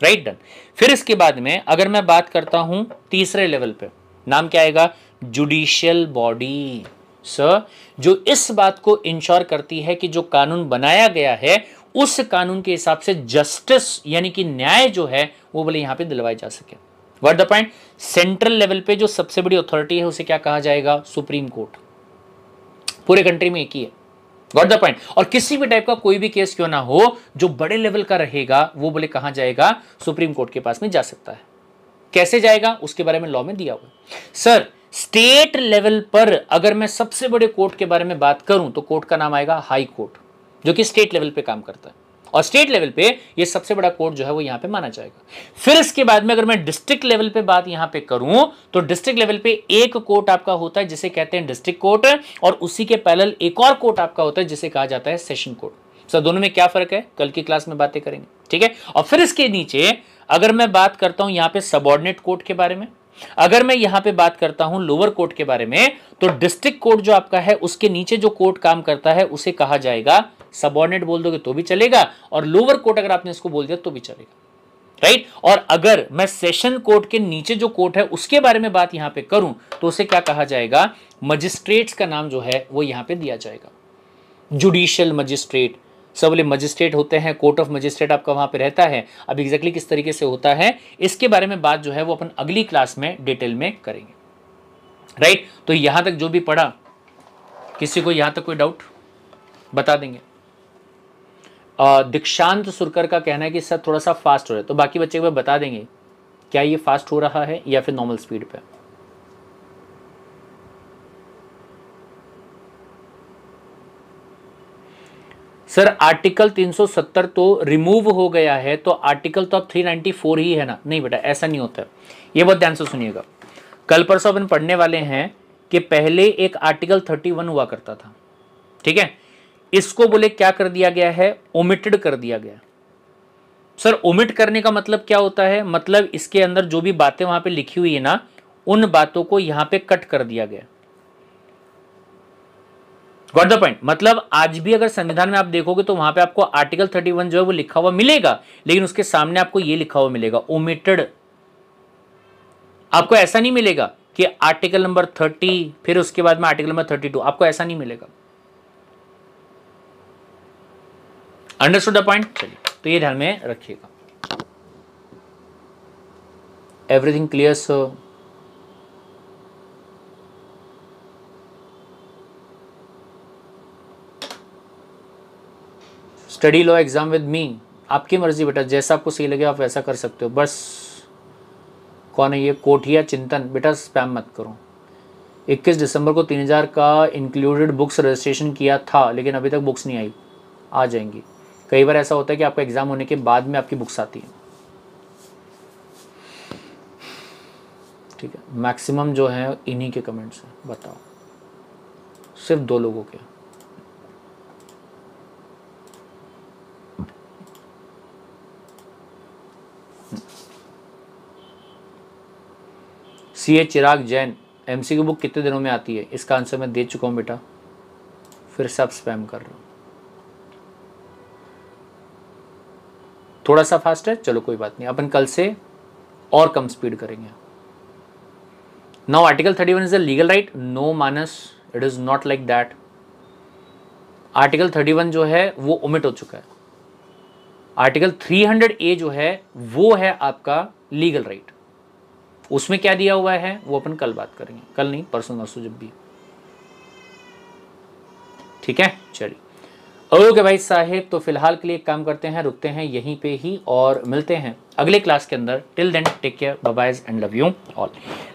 राइट डन फिर इसके बाद में अगर मैं बात करता हूं तीसरे लेवल पे नाम क्या आएगा जुडिशियल बॉडी सर जो इस बात को इंश्योर करती है कि जो कानून बनाया गया है उस कानून के हिसाब से जस्टिस यानी कि न्याय जो है वो बोले यहां पे दिलवाया जा सके word the point central level पे जो सबसे बड़ी अथॉरिटी है उसे क्या कहा जाएगा सुप्रीम कोर्ट पूरे कंट्री में एक ही है गॉट द पॉइंट और किसी भी टाइप का कोई भी केस क्यों ना हो जो बड़े लेवल का रहेगा वो बोले कहा जाएगा सुप्रीम कोर्ट के पास में जा सकता है कैसे जाएगा उसके बारे में लॉ में दिया हुआ सर स्टेट लेवल पर अगर मैं सबसे बड़े कोर्ट के बारे में बात करूं तो कोर्ट का नाम आएगा हाई कोर्ट जो कि स्टेट लेवल पे काम करता है और स्टेट लेवल पे ये सबसे बड़ा कोर्ट जो है वो यहां पे माना जाएगा फिर इसके बाद में अगर मैं डिस्ट्रिक्ट लेवल पे बात यहां पे करूं तो डिस्ट्रिक्ट लेवल पे एक कोर्ट आपका होता है जिसे कहते हैं डिस्ट्रिक्ट कोर्ट और उसी के पैरल एक और कोर्ट आपका होता है जिसे कहा जाता है सेशन कोर्ट सर दोनों में क्या फर्क है कल की क्लास में बातें करेंगे ठीक है और फिर इसके नीचे अगर मैं बात करता हूं यहां पर सबॉर्डिनेट कोर्ट के बारे में अगर मैं यहां पे बात करता हूं लोअर कोर्ट के बारे में तो डिस्ट्रिक्ट कोर्ट जो आपका है उसके नीचे जो कोर्ट काम करता है उसे कहा जाएगा सबॉर्डिनेट बोल दोगे तो भी चलेगा और लोअर कोर्ट अगर आपने इसको बोल दिया तो भी चलेगा राइट और अगर मैं सेशन कोर्ट के नीचे जो कोर्ट है उसके बारे में बात यहां पे करूं तो उसे क्या कहा जाएगा मजिस्ट्रेट्स का नाम जो है वो यहां पे दिया जाएगा जुडिशियल मजिस्ट्रेट सब बोले मजिस्ट्रेट होते हैं कोर्ट ऑफ मजिस्ट्रेट आपका वहां पे रहता है अब एग्जैक्टली किस तरीके से होता है इसके बारे में बात जो है वो अपन अगली क्लास में डिटेल में करेंगे राइट तो यहां तक जो भी पढ़ा किसी को यहां तक कोई डाउट बता देंगे दीक्षांत सुरकर का कहना है कि सर थोड़ा सा फास्ट हो रहा है तो बाकी बच्चे को बता देंगे क्या ये फास्ट हो रहा है या फिर नॉर्मल स्पीड पे सर आर्टिकल 370 तो रिमूव हो गया है तो आर्टिकल तो अब 394 ही है ना नहीं बेटा ऐसा नहीं होता ये बहुत ध्यान से सुनिएगा कल परसों अपन पढ़ने वाले हैं कि पहले एक आर्टिकल 31 हुआ करता था ठीक है इसको बोले क्या कर दिया गया है ओमिटेड कर दिया गया सर ओमिट करने का मतलब क्या होता है मतलब इसके अंदर जो भी बातें वहां पे लिखी हुई है ना उन बातों को यहां पे कट कर दिया गया गॉट द पॉइंट मतलब आज भी अगर संविधान में आप देखोगे तो वहां पे आपको आर्टिकल 31 जो है वो लिखा हुआ मिलेगा लेकिन उसके सामने आपको ये लिखा हुआ मिलेगा ओमिटेड आपको ऐसा नहीं मिलेगा कि आर्टिकल नंबर 30 फिर उसके बाद में आर्टिकल नंबर 32 आपको ऐसा नहीं मिलेगा अंडरस्टूड द पॉइंट चलिए तो ये ध्यान में रखिएगा everything clear so study law exam with me आपकी मर्ज़ी बेटा जैसा आपको सही लगे आप वैसा कर सकते हो बस कौन है ये कोठिया चिंतन बेटा स्पैम मत करो 21 दिसंबर को 3000 का इंक्लूडेड बुक्स रजिस्ट्रेशन किया था लेकिन अभी तक बुक्स नहीं आई आ जाएंगी कई बार ऐसा होता है कि आपका एग्ज़ाम होने के बाद में आपकी बुक्स आती हैं ठीक है मैक्सिमम जो है इन्हीं के कमेंट्स हैं बताओ सिर्फ दो लोगों के C A Chirag Jain M C book कितने दिनों में आती है इसका आंसर मैं दे चुका हूँ बेटा फिर सब स्पैम कर रहा हूँ थोड़ा सा फास्ट है चलो कोई बात नहीं अपन कल से और कम स्पीड करेंगे now article thirty one is a legal right no Manas it is not like that article thirty one जो है वो ओमिट हो चुका है आर्टिकल थ्री हंड्रेड ए जो है वो है आपका लीगल राइट उसमें क्या दिया हुआ है वो अपन कल बात करेंगे कल नहीं परसों नरसों जब भी ठीक है चलिए ओके भाई साहेब तो फिलहाल के लिए काम करते हैं रुकते हैं यहीं पे ही और मिलते हैं अगले क्लास के अंदर till then take care babies and love you all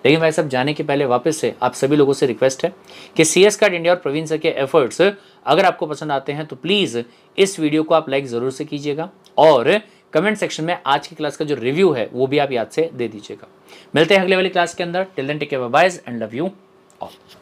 लेकिन भाई साहब जाने के पहले वापस से आप सभी लोगों से रिक्वेस्ट है कि सी एस कार्ड इंडिया और प्रवीण सर के एफर्ट्स अगर आपको पसंद आते हैं तो प्लीज़ इस वीडियो को आप लाइक ज़रूर से कीजिएगा और कमेंट सेक्शन में आज की क्लास का जो रिव्यू है वो भी आप याद से दे दीजिएगा मिलते हैं अगले वाली क्लास के अंदर till then take care babies and love you all